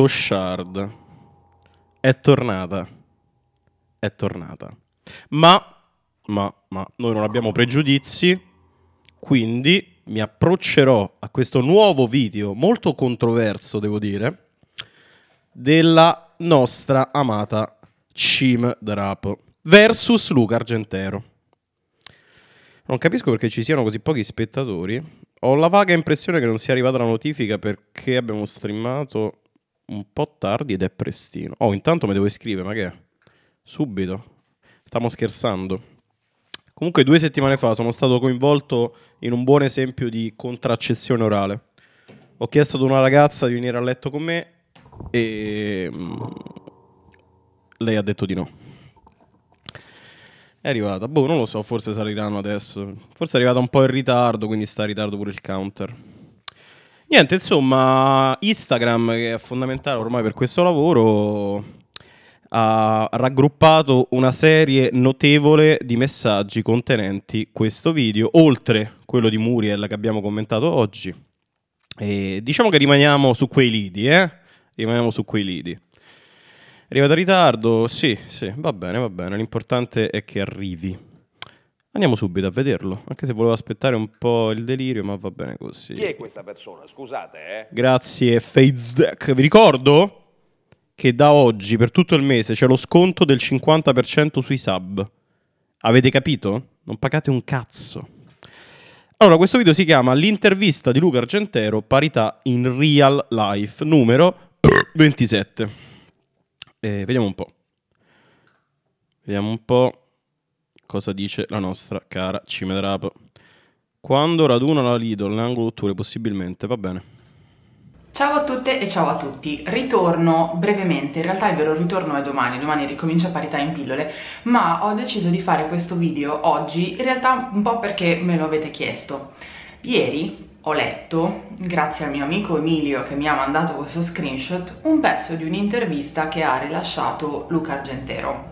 Clochard è tornata. È tornata. Ma, ma, ma, noi non abbiamo pregiudizi, quindi mi approccerò a questo nuovo video, molto controverso devo dire, della nostra amata Cim Drap versus Luca Argentero. Non capisco perché ci siano così pochi spettatori. Ho la vaga impressione che non sia arrivata la notifica perché abbiamo streamato un po' tardi ed è prestino. Oh, intanto mi devo iscrivere, ma che Subito. Stiamo scherzando. Comunque due settimane fa sono stato coinvolto in un buon esempio di contraccezione orale. Ho chiesto ad una ragazza di venire a letto con me e mm, lei ha detto di no. È arrivata, boh, non lo so, forse saliranno adesso. Forse è arrivata un po' in ritardo, quindi sta in ritardo pure il counter. Niente, insomma, Instagram, che è fondamentale ormai per questo lavoro, ha raggruppato una serie notevole di messaggi contenenti questo video, oltre quello di Muriel che abbiamo commentato oggi. E diciamo che rimaniamo su quei lidi, eh? Rimaniamo su quei lidi. Arrivato in ritardo? Sì, sì, va bene, va bene. L'importante è che arrivi. Andiamo subito a vederlo, anche se volevo aspettare un po' il delirio, ma va bene così. Chi è questa persona? Scusate, eh. Grazie, FaceZack. Vi ricordo che da oggi, per tutto il mese, c'è lo sconto del 50% sui sub. Avete capito? Non pagate un cazzo. Allora, questo video si chiama L'intervista di Luca Argentero, parità in real life, numero 27. Eh, vediamo un po'. Vediamo un po' cosa dice la nostra cara Cime Cimedrapo. Quando raduna la Lidl nell'angolo otture possibilmente, va bene. Ciao a tutte e ciao a tutti, ritorno brevemente, in realtà il vero ritorno è domani, domani ricomincia parità in pillole, ma ho deciso di fare questo video oggi, in realtà un po' perché me lo avete chiesto. Ieri ho letto, grazie al mio amico Emilio che mi ha mandato questo screenshot, un pezzo di un'intervista che ha rilasciato Luca Argentero,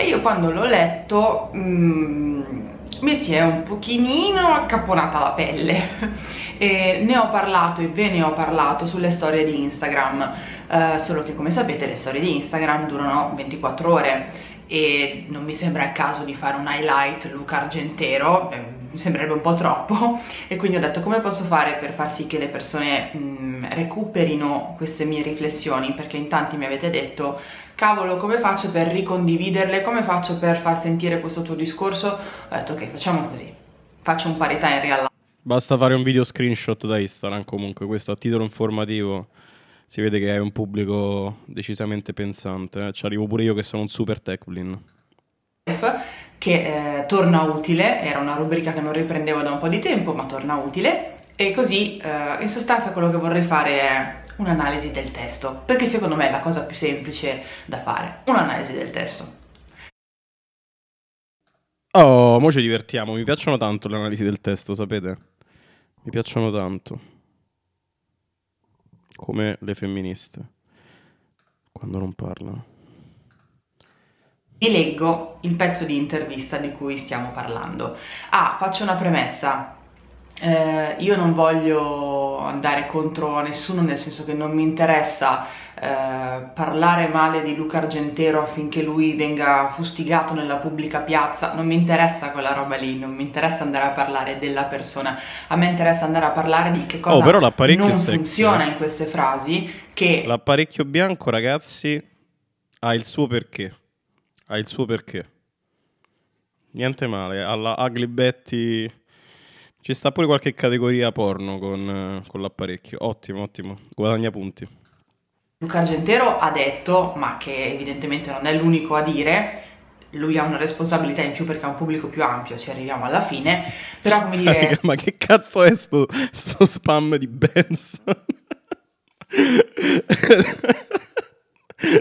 e io quando l'ho letto mh, mm, mi si è un pochino accapponata la pelle e ne ho parlato e ve ne ho parlato sulle storie di Instagram uh, solo che come sapete le storie di Instagram durano 24 ore e non mi sembra il caso di fare un highlight look argentero mi sembrerebbe un po' troppo e quindi ho detto come posso fare per far sì che le persone mh, recuperino queste mie riflessioni perché in tanti mi avete detto cavolo come faccio per ricondividerle, come faccio per far sentire questo tuo discorso? Ho detto ok facciamo così, faccio un parità in real life. Basta fare un video screenshot da Instagram comunque, questo a titolo informativo si vede che è un pubblico decisamente pensante. Eh. Ci arrivo pure io che sono un super techblin che eh, torna utile, era una rubrica che non riprendevo da un po' di tempo ma torna utile e così eh, in sostanza quello che vorrei fare è un'analisi del testo perché secondo me è la cosa più semplice da fare, un'analisi del testo. Oh, mo ci divertiamo, mi piacciono tanto le analisi del testo, sapete? Mi piacciono tanto. Come le femministe, quando non parlano e leggo il pezzo di intervista di cui stiamo parlando. Ah, faccio una premessa. Eh, io non voglio andare contro nessuno, nel senso che non mi interessa eh, parlare male di Luca Argentero affinché lui venga fustigato nella pubblica piazza, non mi interessa quella roba lì, non mi interessa andare a parlare della persona, a me interessa andare a parlare di che oh, cosa oh, però l'apparecchio non sexy, funziona eh. in queste frasi che... L'apparecchio bianco, ragazzi, ha il suo perché ha il suo perché. Niente male, alla Ugly Betty ci sta pure qualche categoria porno con, con l'apparecchio. Ottimo, ottimo, guadagna punti. Luca Argentero ha detto, ma che evidentemente non è l'unico a dire, lui ha una responsabilità in più perché ha un pubblico più ampio, ci arriviamo alla fine, però come dire... Raga, ma che cazzo è sto, sto spam di Benson?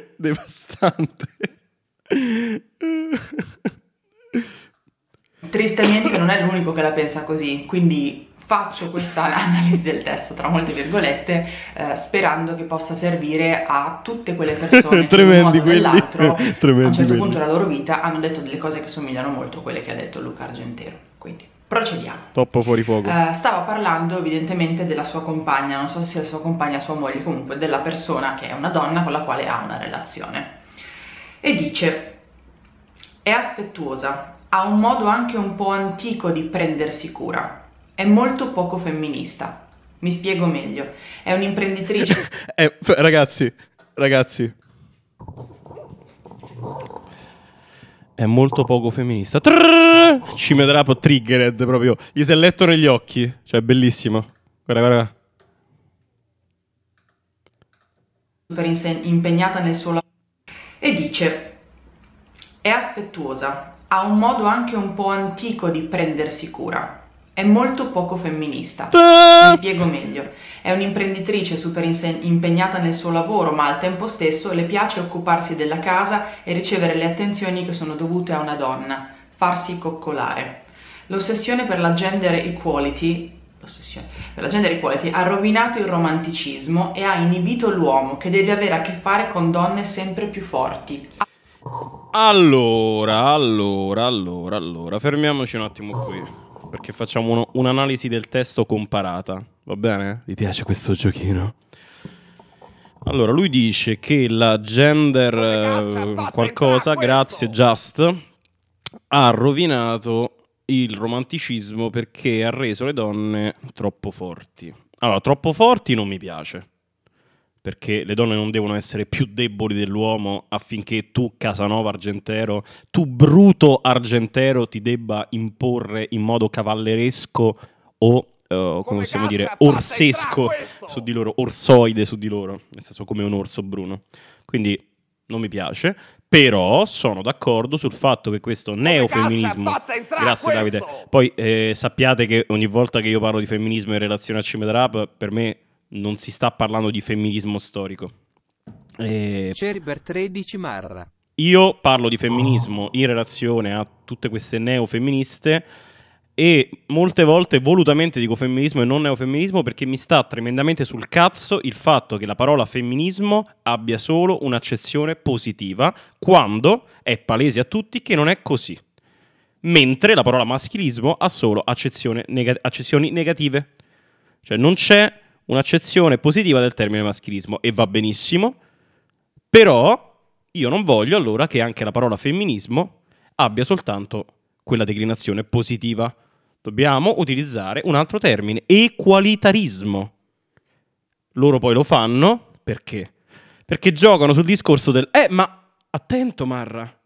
Devastante. Tristemente non è l'unico che la pensa così, quindi faccio questa analisi del testo tra molte virgolette eh, sperando che possa servire a tutte quelle persone che in un modo quelli, tremendi a un certo quelli. punto della loro vita hanno detto delle cose che somigliano molto a quelle che ha detto Luca Argentero quindi procediamo troppo fuori fuoco eh, stava parlando evidentemente della sua compagna non so se sia sua compagna sua moglie comunque della persona che è una donna con la quale ha una relazione e dice è affettuosa, ha un modo anche un po' antico di prendersi cura, è molto poco femminista. Mi spiego meglio, è un'imprenditrice. eh, ragazzi, ragazzi. È molto poco femminista. Trrr, ci metterà po' triggered proprio. Gli si è letto negli occhi. Cioè, bellissimo. Guarda, guarda. Super impegnata nel suo lavoro e dice è affettuosa, ha un modo anche un po' antico di prendersi cura. È molto poco femminista. Mi spiego meglio. È un'imprenditrice super impegnata nel suo lavoro, ma al tempo stesso le piace occuparsi della casa e ricevere le attenzioni che sono dovute a una donna, farsi coccolare. L'ossessione per la gender equality l'ossessione per la gender equality ha rovinato il romanticismo e ha inibito l'uomo che deve avere a che fare con donne sempre più forti. Allora, allora, allora, allora, fermiamoci un attimo qui, perché facciamo uno, un'analisi del testo comparata, va bene? Vi piace questo giochino? Allora, lui dice che la gender eh, qualcosa, grazie Just, ha rovinato il romanticismo perché ha reso le donne troppo forti. Allora, troppo forti non mi piace, perché le donne non devono essere più deboli dell'uomo affinché tu, Casanova Argentero, tu bruto Argentero, ti debba imporre in modo cavalleresco o Uh, come possiamo dire, orsesco su di loro, orsoide su di loro, nel senso come un orso bruno. Quindi non mi piace. Però sono d'accordo sul fatto che questo neofemminismo. Grazie, Davide. Poi eh, sappiate che ogni volta che io parlo di femminismo in relazione a Cimeter per me non si sta parlando di femminismo storico. Eh, Cerber 13 Marra. Io parlo di femminismo oh. in relazione a tutte queste neofemministe e molte volte volutamente dico femminismo e non neofemminismo perché mi sta tremendamente sul cazzo il fatto che la parola femminismo abbia solo un'accezione positiva quando è palese a tutti che non è così. Mentre la parola maschilismo ha solo neg- accezioni negative. Cioè non c'è un'accezione positiva del termine maschilismo e va benissimo, però io non voglio allora che anche la parola femminismo abbia soltanto quella declinazione positiva dobbiamo utilizzare un altro termine, equalitarismo. Loro poi lo fanno perché? Perché giocano sul discorso del eh, ma attento Marra,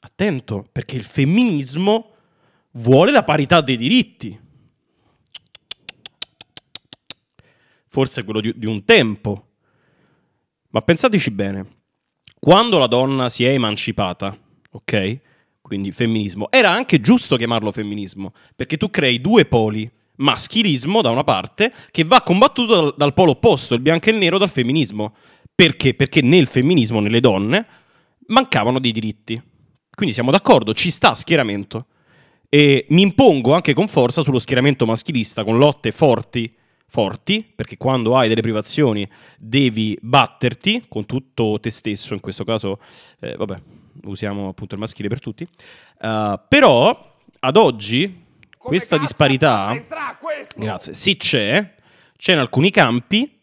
attento, perché il femminismo vuole la parità dei diritti. Forse quello di, di un tempo. Ma pensateci bene, quando la donna si è emancipata, ok? quindi femminismo. Era anche giusto chiamarlo femminismo, perché tu crei due poli, maschilismo da una parte, che va combattuto dal, dal polo opposto, il bianco e il nero dal femminismo. Perché? Perché nel femminismo, nelle donne, mancavano dei diritti. Quindi siamo d'accordo, ci sta schieramento. E mi impongo anche con forza sullo schieramento maschilista, con lotte forti, forti, perché quando hai delle privazioni devi batterti con tutto te stesso, in questo caso, eh, vabbè, usiamo appunto il maschile per tutti. Uh, però ad oggi Come questa disparità grazie, sì c'è, c'è in alcuni campi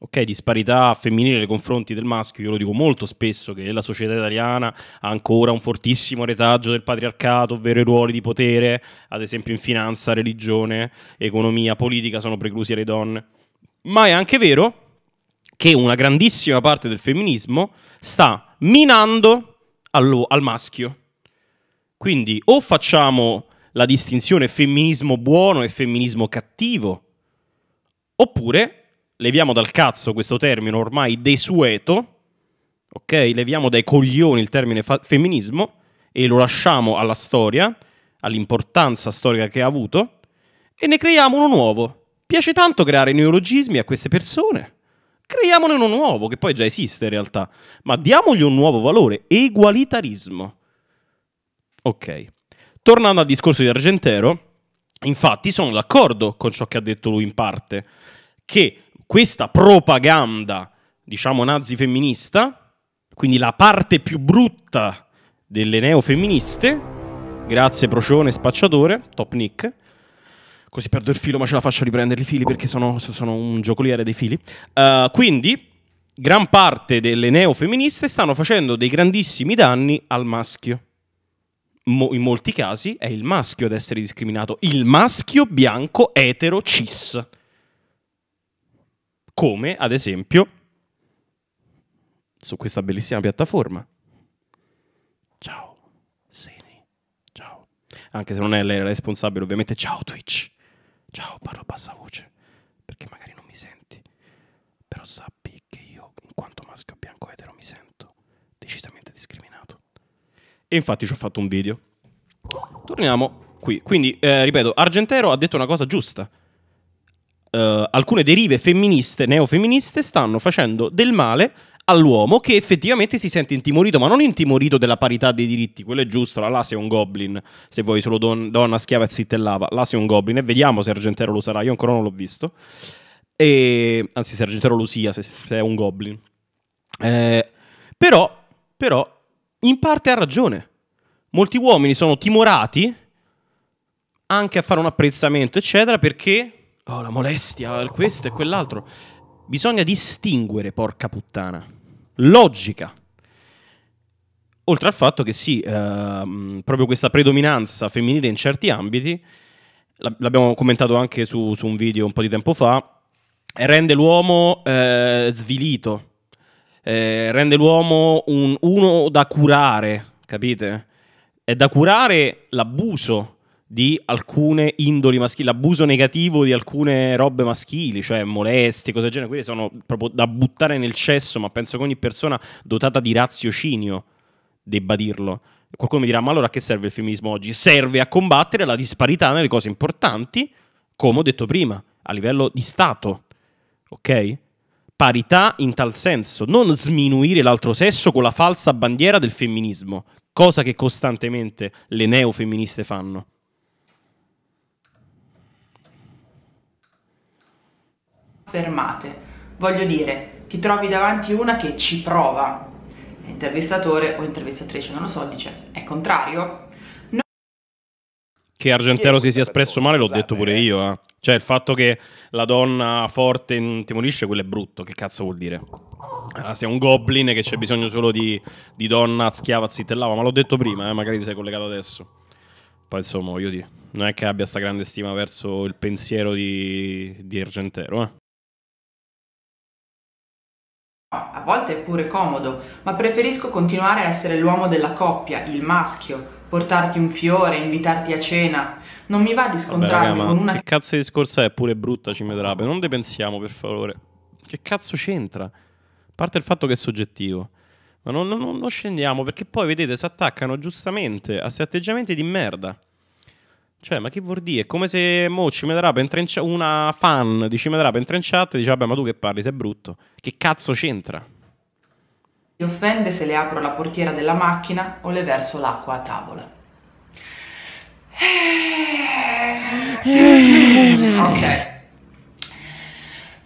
ok, disparità femminile nei confronti del maschio, io lo dico molto spesso che la società italiana ha ancora un fortissimo retaggio del patriarcato, ovvero i ruoli di potere, ad esempio in finanza, religione, economia, politica sono preclusi alle donne. Ma è anche vero che una grandissima parte del femminismo sta minando allo, al maschio. Quindi o facciamo la distinzione femminismo buono e femminismo cattivo, oppure leviamo dal cazzo questo termine ormai desueto, ok? Leviamo dai coglioni il termine fa- femminismo e lo lasciamo alla storia, all'importanza storica che ha avuto, e ne creiamo uno nuovo. Piace tanto creare neologismi a queste persone. Creiamone uno nuovo, che poi già esiste in realtà, ma diamogli un nuovo valore, egualitarismo. Ok. Tornando al discorso di Argentero, infatti sono d'accordo con ciò che ha detto lui in parte, che questa propaganda, diciamo, nazifemminista, quindi la parte più brutta delle neofemministe, grazie Procione Spacciatore, Top Nick, Così perdo il filo, ma ce la faccio riprendere i fili perché sono, sono un giocoliere dei fili. Uh, quindi, gran parte delle neofemministe stanno facendo dei grandissimi danni al maschio. Mo- in molti casi è il maschio ad essere discriminato, il maschio bianco etero cis. Come, ad esempio, su questa bellissima piattaforma. Ciao, Seni. Ciao. Anche se non è lei la responsabile, ovviamente. Ciao, Twitch. Ciao, parlo a bassa voce perché magari non mi senti, però sappi che io, in quanto maschio bianco etero, mi sento decisamente discriminato. E infatti ci ho fatto un video. Torniamo qui. Quindi, eh, ripeto, Argentero ha detto una cosa giusta. Uh, alcune derive femministe, neofemministe, stanno facendo del male all'uomo che effettivamente si sente intimorito, ma non intimorito della parità dei diritti, quello è giusto, là sei un goblin, se vuoi solo don, donna schiava e zittellava, là sei un goblin e vediamo se Argentero lo sarà, io ancora non l'ho visto, e, anzi se Argentero lo sia, se, se è un goblin. Eh, però, però, in parte ha ragione, molti uomini sono timorati anche a fare un apprezzamento, eccetera, perché... Oh, la molestia, questo e quell'altro. Bisogna distinguere, porca puttana logica. Oltre al fatto che sì, ehm, proprio questa predominanza femminile in certi ambiti, l'abbiamo commentato anche su, su, un video un po' di tempo fa, rende l'uomo eh, svilito, eh, rende l'uomo un, uno da curare, capite? È da curare l'abuso di alcune indoli maschili, l'abuso negativo di alcune robe maschili, cioè molestie, cose del genere, quelle sono proprio da buttare nel cesso, ma penso che ogni persona dotata di raziocinio debba dirlo. Qualcuno mi dirà, ma allora a che serve il femminismo oggi? Serve a combattere la disparità nelle cose importanti, come ho detto prima, a livello di Stato, ok? Parità in tal senso, non sminuire l'altro sesso con la falsa bandiera del femminismo, cosa che costantemente le neofemministe fanno. fermate. Voglio dire, ti trovi davanti una che ci prova. L'intervistatore o intervistatrice, non lo so, dice, è contrario? No. Che Argentero si sia espresso male l'ho detto pure io, eh. Cioè il fatto che la donna forte intimorisce, quello è brutto, che cazzo vuol dire? Allora, sei un goblin che c'è bisogno solo di, di donna schiava zittellava, ma l'ho detto prima, eh, magari ti sei collegato adesso. Poi insomma, io dire, non è che abbia sta grande stima verso il pensiero di, di Argentero, eh. A volte è pure comodo, ma preferisco continuare a essere l'uomo della coppia, il maschio, portarti un fiore, invitarti a cena. Non mi va di scontrarmi Vabbè, raga, con una... Che cazzo di discorso è? Pure brutta ci medrabe. Non ne pensiamo, per favore. Che cazzo c'entra? A parte il fatto che è soggettivo. Ma non, non, non scendiamo, perché poi, vedete, si attaccano giustamente a questi atteggiamenti di merda. Cioè, ma che vuol dire? È come se mo, Cimedrap entra in chat, una fan di Cimedrap entra in chat e dice, vabbè, ma tu che parli, sei brutto. Che cazzo c'entra? Si offende se le apro la portiera della macchina o le verso l'acqua a tavola. Eh. ok.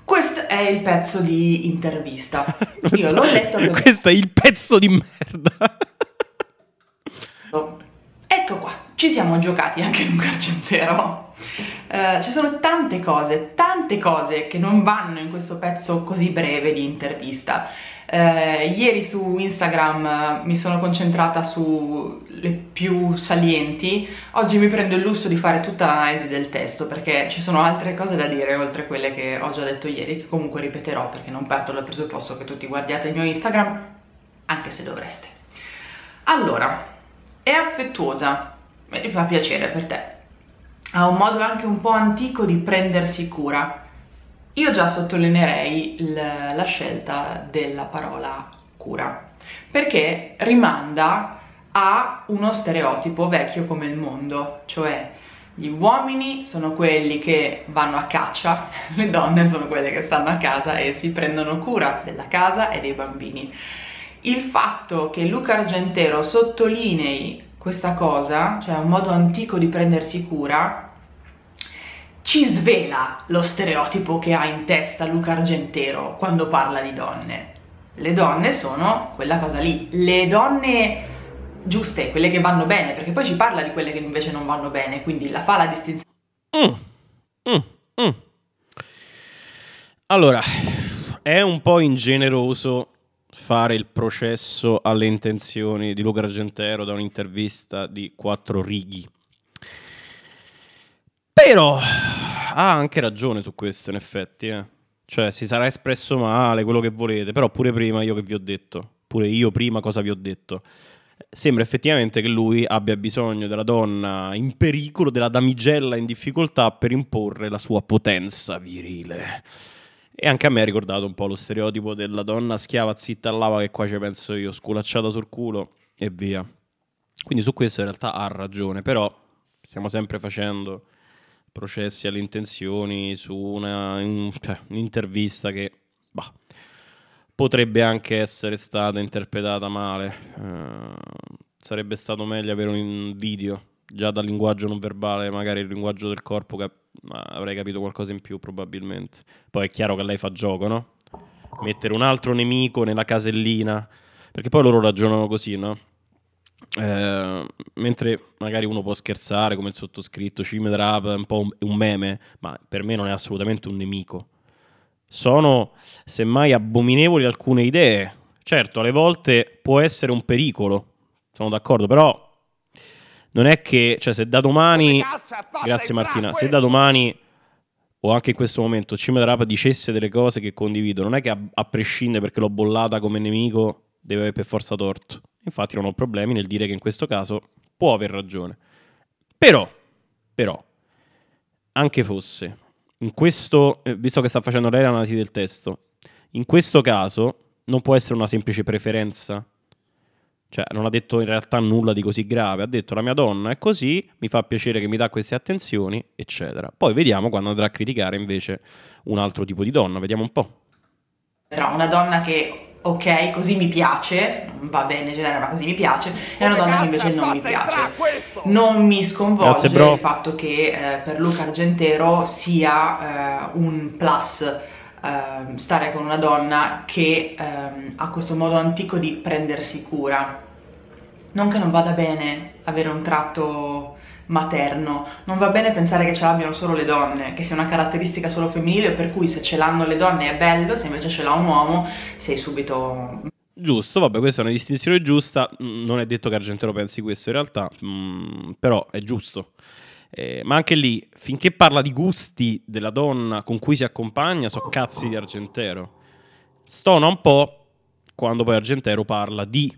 Questo è il pezzo di intervista. Io so, l'ho letto. Questo è il pezzo di merda. ecco qua ci siamo giocati anche Luca Argentero. Uh, eh, ci sono tante cose, tante cose che non vanno in questo pezzo così breve di intervista. Uh, ieri su Instagram uh, mi sono concentrata sulle più salienti, oggi mi prendo il lusso di fare tutta l'analisi del testo perché ci sono altre cose da dire oltre quelle che ho già detto ieri che comunque ripeterò perché non parto dal presupposto che tutti guardiate il mio Instagram, anche se dovreste. Allora, è affettuosa, mi fa piacere per te. Ha un modo anche un po' antico di prendersi cura. Io già sottolineerei la scelta della parola cura, perché rimanda a uno stereotipo vecchio come il mondo, cioè gli uomini sono quelli che vanno a caccia, le donne sono quelle che stanno a casa e si prendono cura della casa e dei bambini. Il fatto che Luca Argentero sottolinei questa cosa, cioè un modo antico di prendersi cura, ci svela lo stereotipo che ha in testa Luca Argentero quando parla di donne. Le donne sono quella cosa lì, le donne giuste, quelle che vanno bene, perché poi ci parla di quelle che invece non vanno bene, quindi la fa la distinzione. Mm, mm, mm. Allora, è un po' ingeneroso fare il processo alle intenzioni di Luca Argentero da un'intervista di quattro righi. Però ha anche ragione su questo, in effetti. Eh. Cioè, si sarà espresso male, quello che volete, però pure prima io che vi ho detto, pure io prima cosa vi ho detto. Sembra effettivamente che lui abbia bisogno della donna in pericolo, della damigella in difficoltà per imporre la sua potenza virile. E anche a me ha ricordato un po' lo stereotipo della donna schiava zitta lava che qua ci penso io, sculacciata sul culo e via. Quindi su questo in realtà ha ragione, però stiamo sempre facendo processi alle intenzioni su una, in, cioè, un'intervista che bah, potrebbe anche essere stata interpretata male. Uh, sarebbe stato meglio avere un video già dal linguaggio non verbale, magari il linguaggio del corpo, cap- avrei capito qualcosa in più probabilmente. Poi è chiaro che lei fa gioco, no? Mettere un altro nemico nella casellina, perché poi loro ragionano così, no? Eh, mentre magari uno può scherzare come il sottoscritto, Cimed è un po' un meme, ma per me non è assolutamente un nemico. Sono semmai abominevoli alcune idee. Certo, alle volte può essere un pericolo, sono d'accordo, però non è che, cioè, se da domani, grazie Martina, se da domani o anche in questo momento Cima Rapa dicesse delle cose che condivido, non è che a, a prescindere perché l'ho bollata come nemico deve avere per forza torto. Infatti non ho problemi nel dire che in questo caso può aver ragione. Però, però, anche fosse, in questo, eh, visto che sta facendo lei l'analisi del testo, in questo caso non può essere una semplice preferenza cioè, non ha detto in realtà nulla di così grave, ha detto la mia donna è così, mi fa piacere che mi dà queste attenzioni, eccetera. Poi vediamo quando andrà a criticare invece un altro tipo di donna, vediamo un po'. Però una donna che ok, così mi piace, va bene genere, cioè, ma così mi piace, e una donna che invece non mi piace. Non mi sconvolge il fatto che eh, per Luca Argentero sia eh, un plus ehm, stare con una donna che ehm, ha questo modo antico di prendersi cura. Non che non vada bene avere un tratto materno, non va bene pensare che ce l'abbiano solo le donne, che sia una caratteristica solo femminile, per cui se ce l'hanno le donne è bello, se invece ce l'ha un uomo sei subito Giusto, vabbè, questa è una distinzione giusta. Non è detto che Argentero pensi questo in realtà, mh, mm, però è giusto. Eh, ma anche lì, finché parla di gusti della donna con cui si accompagna, so cazzi di Argentero. Stona un po' quando poi Argentero parla di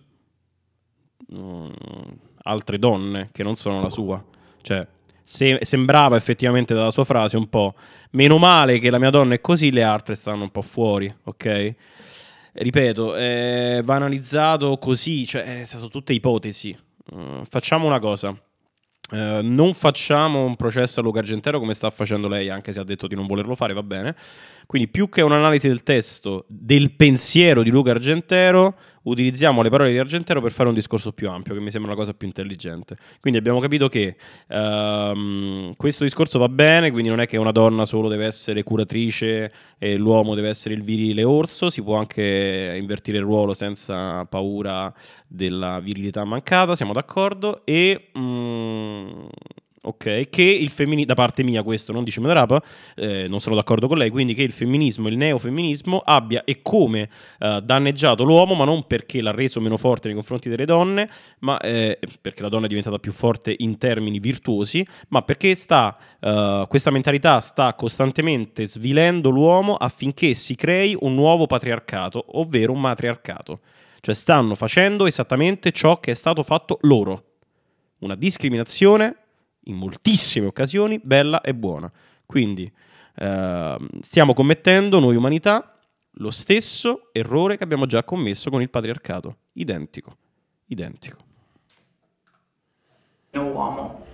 um, altre donne che non sono la sua. Cioè, se, sembrava effettivamente dalla sua frase un po', meno male che la mia donna è così, le altre stanno un po' fuori, ok? Ripeto, eh, va analizzato così, cioè, eh, sono tutte ipotesi. Uh, facciamo una cosa eh, non facciamo un processo a Luca Argentero come sta facendo lei, anche se ha detto di non volerlo fare, va bene. Quindi più che un'analisi del testo, del pensiero di Luca Argentero, utilizziamo le parole di Argentero per fare un discorso più ampio, che mi sembra la cosa più intelligente. Quindi abbiamo capito che ehm, questo discorso va bene, quindi non è che una donna solo deve essere curatrice e l'uomo deve essere il virile orso, si può anche invertire il ruolo senza paura della virilità mancata, siamo d'accordo, e... Mm, ok? Che il femminismo, da parte mia questo, non dice Medarapa, eh, non sono d'accordo con lei, quindi che il femminismo, il neofemminismo abbia e come eh, danneggiato l'uomo, ma non perché l'ha reso meno forte nei confronti delle donne, ma eh, perché la donna è diventata più forte in termini virtuosi, ma perché sta, eh, questa mentalità sta costantemente svilendo l'uomo affinché si crei un nuovo patriarcato, ovvero un matriarcato. Cioè stanno facendo esattamente ciò che è stato fatto loro. Una discriminazione in moltissime occasioni bella e buona. Quindi eh, stiamo commettendo noi umanità lo stesso errore che abbiamo già commesso con il patriarcato, identico, identico. È un uomo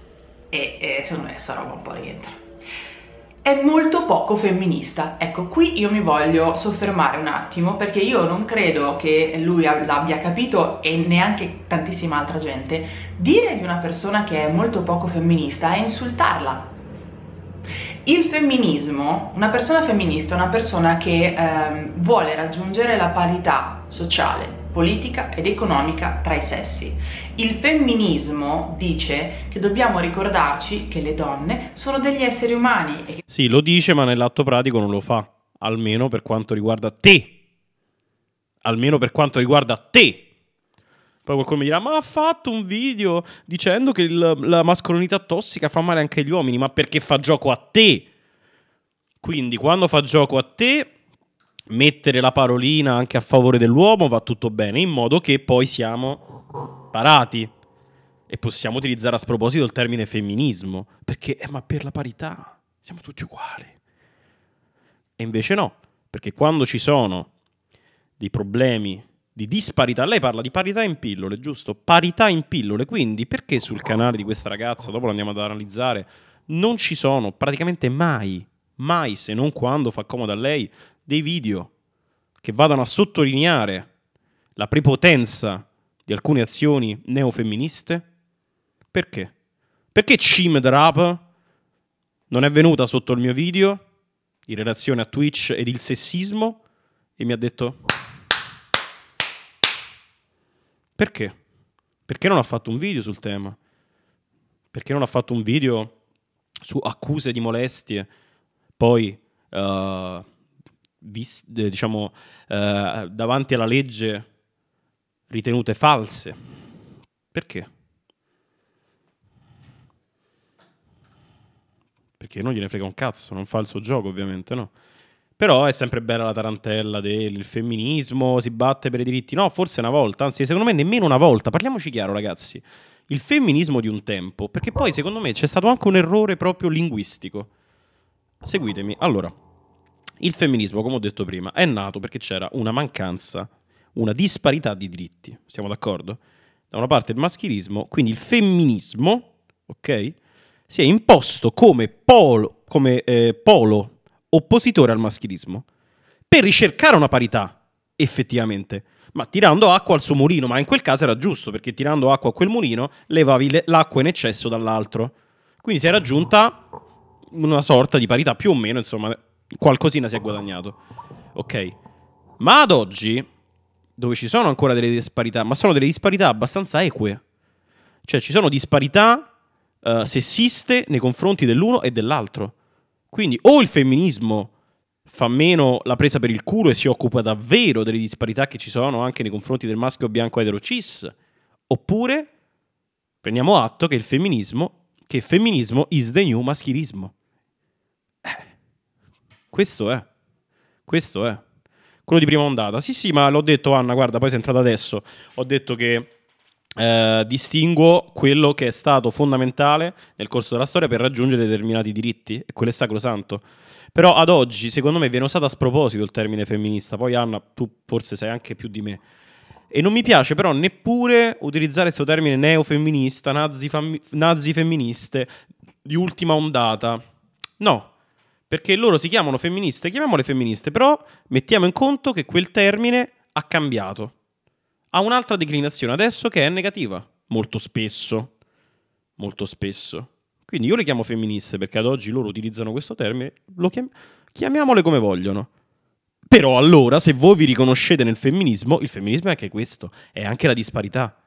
e, e secondo me sarà un po' rientra è molto poco femminista. Ecco, qui io mi voglio soffermare un attimo perché io non credo che lui l'abbia capito e neanche tantissima altra gente. Dire di una persona che è molto poco femminista è insultarla. Il femminismo, una persona femminista è una persona che ehm, vuole raggiungere la parità sociale politica ed economica tra i sessi. Il femminismo dice che dobbiamo ricordarci che le donne sono degli esseri umani. E che... Sì, lo dice, ma nell'atto pratico non lo fa, almeno per quanto riguarda te. Almeno per quanto riguarda te. Poi qualcuno mi dirà, ma ha fatto un video dicendo che il, la mascolinità tossica fa male anche agli uomini, ma perché fa gioco a te? Quindi quando fa gioco a te mettere la parolina anche a favore dell'uomo va tutto bene, in modo che poi siamo parati. E possiamo utilizzare a sproposito il termine femminismo, perché eh, ma per la parità siamo tutti uguali. E invece no, perché quando ci sono dei problemi di disparità, lei parla di parità in pillole, giusto? Parità in pillole, quindi perché sul canale di questa ragazza, dopo lo andiamo ad analizzare, non ci sono praticamente mai mai se non quando fa comodo a lei dei video che vadano a sottolineare la prepotenza di alcune azioni neofemministe? Perché? Perché Cim Drap non è venuta sotto il mio video in relazione a Twitch ed il sessismo e mi ha detto perché? Perché non ha fatto un video sul tema? Perché non ha fatto un video su accuse di molestie, poi uh, vis- eh, diciamo, eh, davanti alla legge ritenute false. Perché? Perché non gliene frega un cazzo, non fa il suo gioco ovviamente, no? Però è sempre bella la tarantella del femminismo, si batte per i diritti. No, forse una volta, anzi secondo me nemmeno una volta. Parliamoci chiaro ragazzi. Il femminismo di un tempo, perché poi secondo me c'è stato anche un errore proprio linguistico. Seguitemi. Allora, il femminismo, come ho detto prima, è nato perché c'era una mancanza, una disparità di diritti. Siamo d'accordo? Da una parte il maschilismo, quindi il femminismo, ok? Si è imposto come polo, come, eh, polo oppositore al maschilismo per ricercare una parità, effettivamente ma tirando acqua al suo mulino, ma in quel caso era giusto perché tirando acqua a quel mulino levavi l'acqua in eccesso dall'altro. Quindi si è raggiunta una sorta di parità più o meno, insomma, qualcosina si è guadagnato. Ok. Ma ad oggi, dove ci sono ancora delle disparità, ma sono delle disparità abbastanza eque. Cioè ci sono disparità uh, sessiste nei confronti dell'uno e dell'altro. Quindi o il femminismo fa meno la presa per il culo e si occupa davvero delle disparità che ci sono anche nei confronti del maschio bianco etero cis, oppure prendiamo atto che il femminismo, che femminismo is the new maschilismo. Questo è. Questo è. Quello di prima ondata. Sì, sì, ma l'ho detto Anna, guarda, poi sei entrata adesso. Ho detto che eh, distinguo quello che è stato fondamentale nel corso della storia per raggiungere determinati diritti, e quello è sacrosanto. Però ad oggi, secondo me, viene usato a sproposito il termine femminista. Poi Anna, tu forse sai anche più di me. E non mi piace però neppure utilizzare questo termine neofemminista, nazi femministe, di ultima ondata. No, perché loro si chiamano femministe, chiamiamole femministe, però mettiamo in conto che quel termine ha cambiato. Ha un'altra declinazione adesso che è negativa, molto spesso. Molto spesso. Quindi io le chiamo femministe perché ad oggi loro utilizzano questo termine, chiam- chiamiamole come vogliono. Però allora, se voi vi riconoscete nel femminismo, il femminismo è anche questo, è anche la disparità,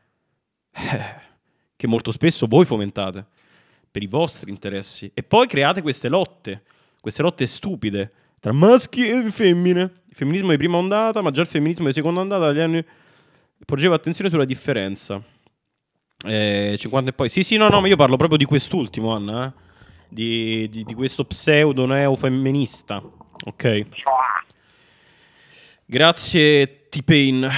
eh, che molto spesso voi fomentate per i vostri interessi. E poi create queste lotte queste lotte stupide tra maschi e femmine. Il femminismo di prima ondata, ma già il femminismo di seconda ondata dagli anni porgeva attenzione sulla differenza. Eh, 50 e poi. Sì, sì, no, no, ma io parlo proprio di quest'ultimo, Anna. Eh? Di, di, di, questo pseudo neofemminista. Ok. Grazie T-Pain.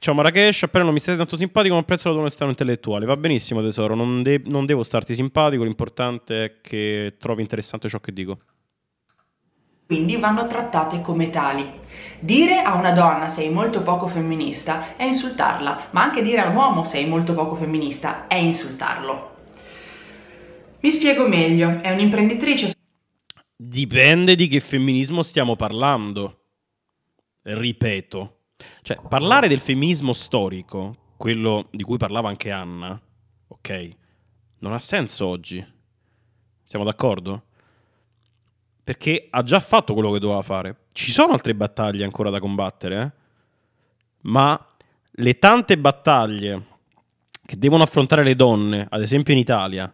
Ciao Marrakesh, appena non mi stai tanto simpatico, ma apprezzo la tua onestà intellettuale. Va benissimo tesoro, non, de- non devo starti simpatico, l'importante è che trovi interessante ciò che dico quindi vanno trattate come tali. Dire a una donna sei molto poco femminista è insultarla, ma anche dire a un uomo sei molto poco femminista è insultarlo. Mi spiego meglio, è un'imprenditrice. Dipende di che femminismo stiamo parlando. Ripeto. Cioè, parlare del femminismo storico, quello di cui parlava anche Anna, ok, non ha senso oggi. Siamo d'accordo? Perché ha già fatto quello che doveva fare. Ci sono altre battaglie ancora da combattere, eh? ma le tante battaglie che devono affrontare le donne, ad esempio in Italia,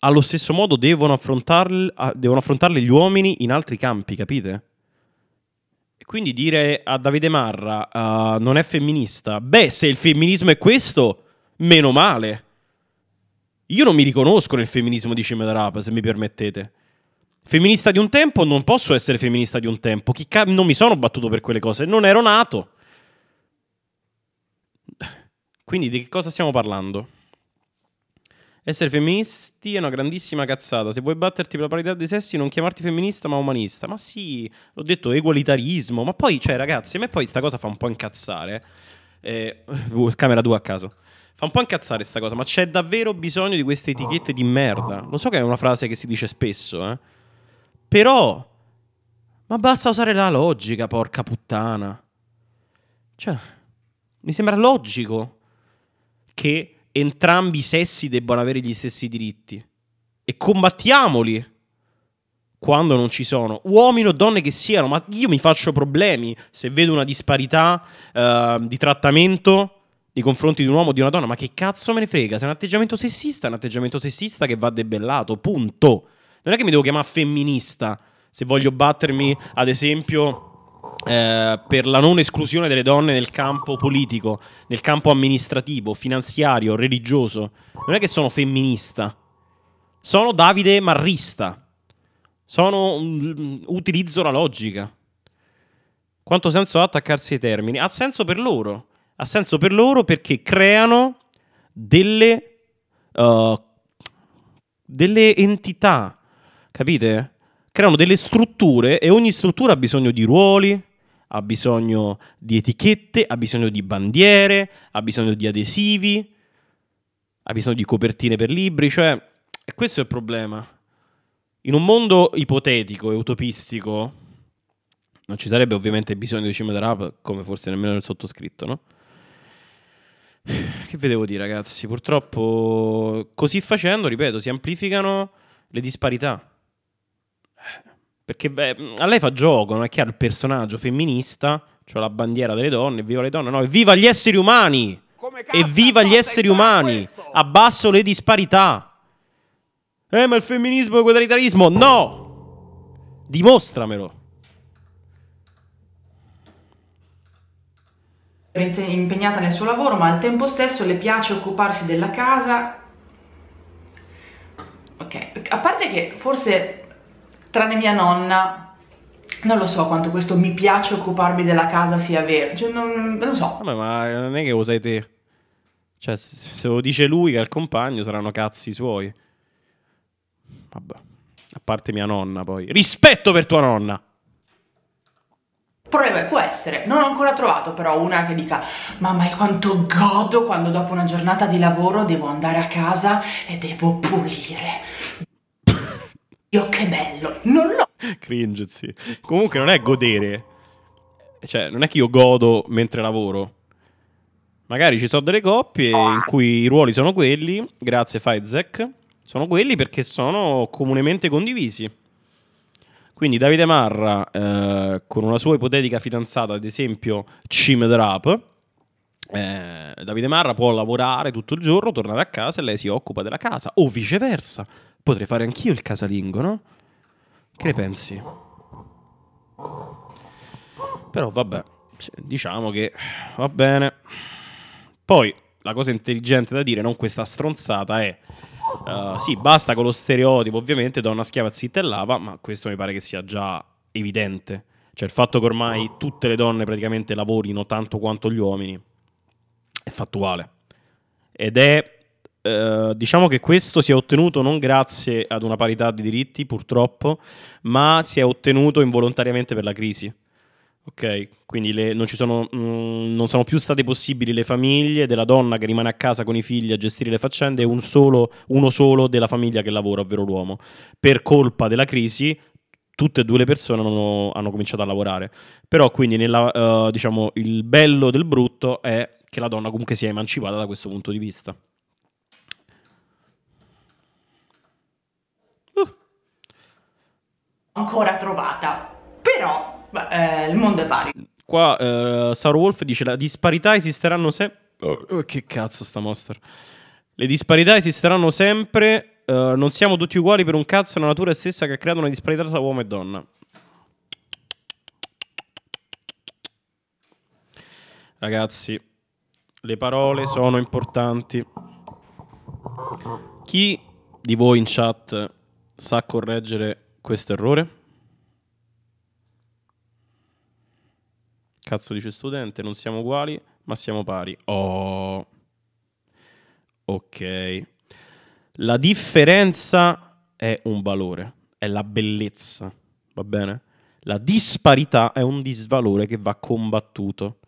allo stesso modo devono, affrontarle, devono affrontarle gli uomini in altri campi, capite? E Quindi dire a Davide Marra uh, non è femminista, beh, se il femminismo è questo, meno male. Io non mi riconosco nel femminismo di Cimera Rap, se mi permettete. Femminista di un tempo, non posso essere femminista di un tempo. Ca- non mi sono battuto per quelle cose, non ero nato. Quindi di che cosa stiamo parlando? Essere femministi è una grandissima cazzata. Se vuoi batterti per la parità dei sessi, non chiamarti femminista ma umanista. Ma sì, l'ho detto, egualitarismo. Ma poi, cioè, ragazzi, a me poi sta cosa fa un po' incazzare. Eh, uh, camera 2 a caso. Fa un po' incazzare sta cosa, ma c'è davvero bisogno di queste etichette di merda. Lo so che è una frase che si dice spesso, eh. Però... Ma basta usare la logica, porca puttana. Cioè, mi sembra logico che entrambi i sessi debbano avere gli stessi diritti. E combattiamoli quando non ci sono, uomini o donne che siano, ma io mi faccio problemi se vedo una disparità eh, di trattamento nei confronti di un uomo o di una donna, ma che cazzo me ne frega? Se è un atteggiamento sessista, è un atteggiamento sessista che va debellato, punto. Non è che mi devo chiamare femminista se voglio battermi, ad esempio. Eh, per la non esclusione delle donne nel campo politico, nel campo amministrativo, finanziario, religioso. Non è che sono femminista. Sono Davide Marrista. Sono, mm, utilizzo la logica. Quanto senso ha attaccarsi ai termini? Ha senso per loro. Ha senso per loro perché creano delle, uh, delle entità capite? Creano delle strutture e ogni struttura ha bisogno di ruoli, ha bisogno di etichette, ha bisogno di bandiere, ha bisogno di adesivi, ha bisogno di copertine per libri, cioè, e questo è il problema. In un mondo ipotetico e utopistico, non ci sarebbe ovviamente bisogno di Cime Rap, come forse nemmeno nel sottoscritto, no? Che devo dire, ragazzi? Purtroppo, così facendo, ripeto, si amplificano le disparità. Perché beh, a lei fa gioco, non è che ha il personaggio femminista, cioè la bandiera delle donne, viva le donne, no, viva gli esseri umani! E viva gli esseri umani! Questo? Abbasso le disparità! Eh, ma il femminismo è egualitarismo! No! Dimostramelo! impegnata nel suo lavoro, ma al tempo stesso le piace occuparsi della casa. Ok, a parte che forse tranne mia nonna non lo so quanto questo mi piace occuparmi della casa sia vero, cioè, non, non so. Vabbè, ma non è che usai te. Cioè, se lo dice lui che è il compagno, saranno cazzi suoi. Vabbè, a parte mia nonna poi. Rispetto per tua nonna! Probabilmente può essere, non ho ancora trovato però una che dica mamma e quanto godo quando dopo una giornata di lavoro devo andare a casa e devo pulire io che bello, non l'ho. Cringe, sì. Comunque non è godere. Cioè, non è che io godo mentre lavoro. Magari ci sono delle coppie in eh. cui i ruoli sono quelli, grazie Faizek, sono quelli perché sono comunemente condivisi. Quindi Davide Marra, eh, con una sua ipotetica fidanzata, ad esempio Cime Drap, eh, Davide Marra può lavorare tutto il giorno, tornare a casa e lei si occupa della casa, o viceversa. Potrei fare anch'io il casalingo, no? Che ne pensi? Però vabbè, diciamo che va bene. Poi la cosa intelligente da dire, non questa stronzata, è uh, sì, basta con lo stereotipo, ovviamente, donna schiava zitta e lava, ma questo mi pare che sia già evidente. Cioè il fatto che ormai tutte le donne praticamente lavorino tanto quanto gli uomini è fattuale. Ed è eh, diciamo che questo si è ottenuto non grazie ad una parità di diritti, purtroppo, ma si è ottenuto involontariamente per la crisi. Ok, quindi le, non, sono, mh, mm, non, sono, più state possibili le famiglie della donna che rimane a casa con i figli a gestire le faccende e un solo, uno solo della famiglia che lavora, ovvero l'uomo. Per colpa della crisi, tutte e due le persone hanno, hanno cominciato a lavorare. Però quindi nella, uh, diciamo, il bello del brutto è che la donna comunque si è emancipata da questo punto di vista. ancora trovata, però eh, il mondo è pari. Qua eh, Star Wolf dice la disparità esisteranno sempre... Oh. oh, che cazzo sta mostra? Le disparità esisteranno sempre, eh, non siamo tutti uguali per un cazzo, la natura è stessa che ha creato una disparità tra uomo e donna. Ragazzi, le parole sono importanti. Chi di voi in chat sa correggere questo errore? Cazzo dice studente, non siamo uguali, ma siamo pari. Oh. Ok. La differenza è un valore, è la bellezza, va bene? La disparità è un disvalore che va combattuto.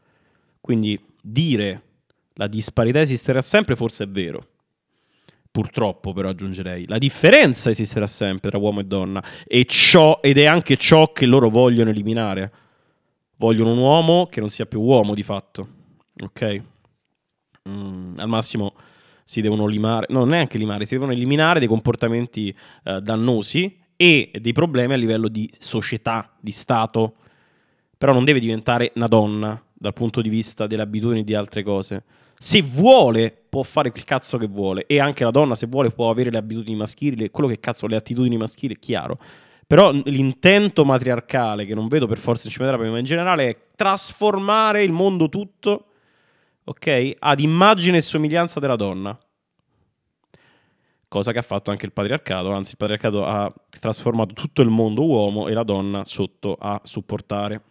Quindi dire la disparità esisterà sempre forse è vero. Purtroppo, però, aggiungerei, la differenza esisterà sempre tra uomo e donna e ciò, ed è anche ciò che loro vogliono eliminare. Vogliono un uomo che non sia più uomo di fatto, ok? Mm, al massimo si devono limare, no, neanche limare, si devono eliminare dei comportamenti eh, dannosi e dei problemi a livello di società, di Stato. Però non deve diventare una donna dal punto di vista delle abitudini e di altre cose. Se vuole può fare quel cazzo che vuole e anche la donna se vuole può avere le abitudini maschili, quello che cazzo le attitudini maschili, è chiaro. Però l'intento matriarcale che non vedo per forza in cineterapia, ma in generale è trasformare il mondo tutto, ok, ad immagine e somiglianza della donna. Cosa che ha fatto anche il patriarcato, anzi il patriarcato ha trasformato tutto il mondo uomo e la donna sotto a supportare.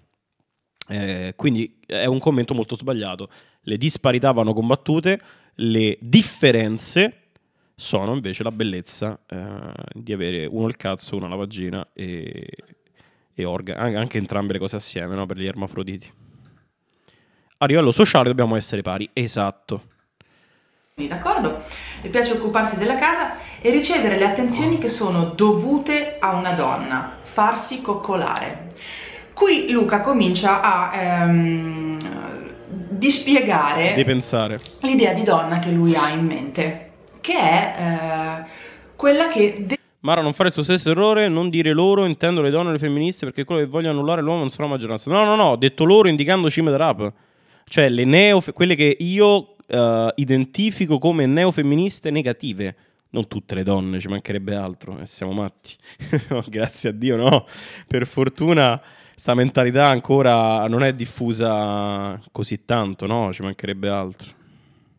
Eh, quindi è un commento molto sbagliato. Le disparità vanno combattute, le differenze sono invece la bellezza eh, di avere uno il cazzo, uno la vagina e, e orga- anche entrambe le cose assieme no? per gli ermafroditi. A livello sociale dobbiamo essere pari, esatto. D'accordo? Le piace occuparsi della casa e ricevere le attenzioni che sono dovute a una donna, farsi coccolare. Qui Luca comincia a ehm, di spiegare di pensare. l'idea di donna che lui ha in mente, che è eh, quella che... De- Mara, non fare il suo stesso errore, non dire loro, intendo le donne e le femministe, perché quello che vogliono annullare l'uomo non sono la maggioranza. No, no, no, ho detto loro indicando cime da rap. Cioè, le neo, quelle che io uh, identifico come neofemministe negative. Non tutte le donne, ci mancherebbe altro, eh, siamo matti. Grazie a Dio, no. Per fortuna sta mentalità ancora non è diffusa così tanto, no? Ci mancherebbe altro.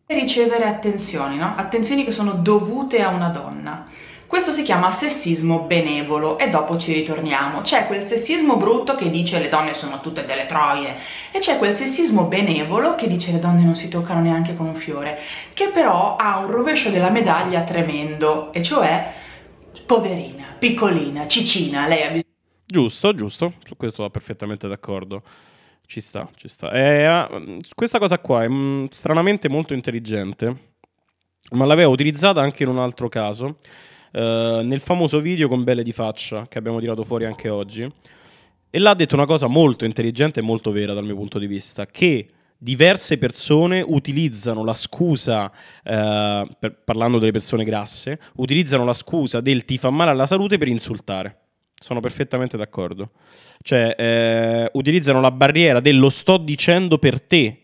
Ricevere attenzioni, no? Attenzioni che sono dovute a una donna. Questo si chiama sessismo benevolo e dopo ci ritorniamo. C'è quel sessismo brutto che dice le donne sono tutte delle troie e c'è quel sessismo benevolo che dice le donne non si toccano neanche con un fiore, che però ha un rovescio della medaglia tremendo, e cioè poverina, piccolina, cicina, lei ha bisogno Giusto, giusto, su questo va perfettamente d'accordo. Ci sta, ci sta. Eh, questa cosa qua è mh, stranamente molto intelligente, ma l'avevo utilizzata anche in un altro caso, eh, nel famoso video con Belle di faccia che abbiamo tirato fuori anche oggi. E là detto una cosa molto intelligente e molto vera dal mio punto di vista, che diverse persone utilizzano la scusa, eh, per, parlando delle persone grasse, utilizzano la scusa del ti fa male alla salute per insultare. Sono perfettamente d'accordo. Cioè, eh, utilizzano la barriera dello sto dicendo per te,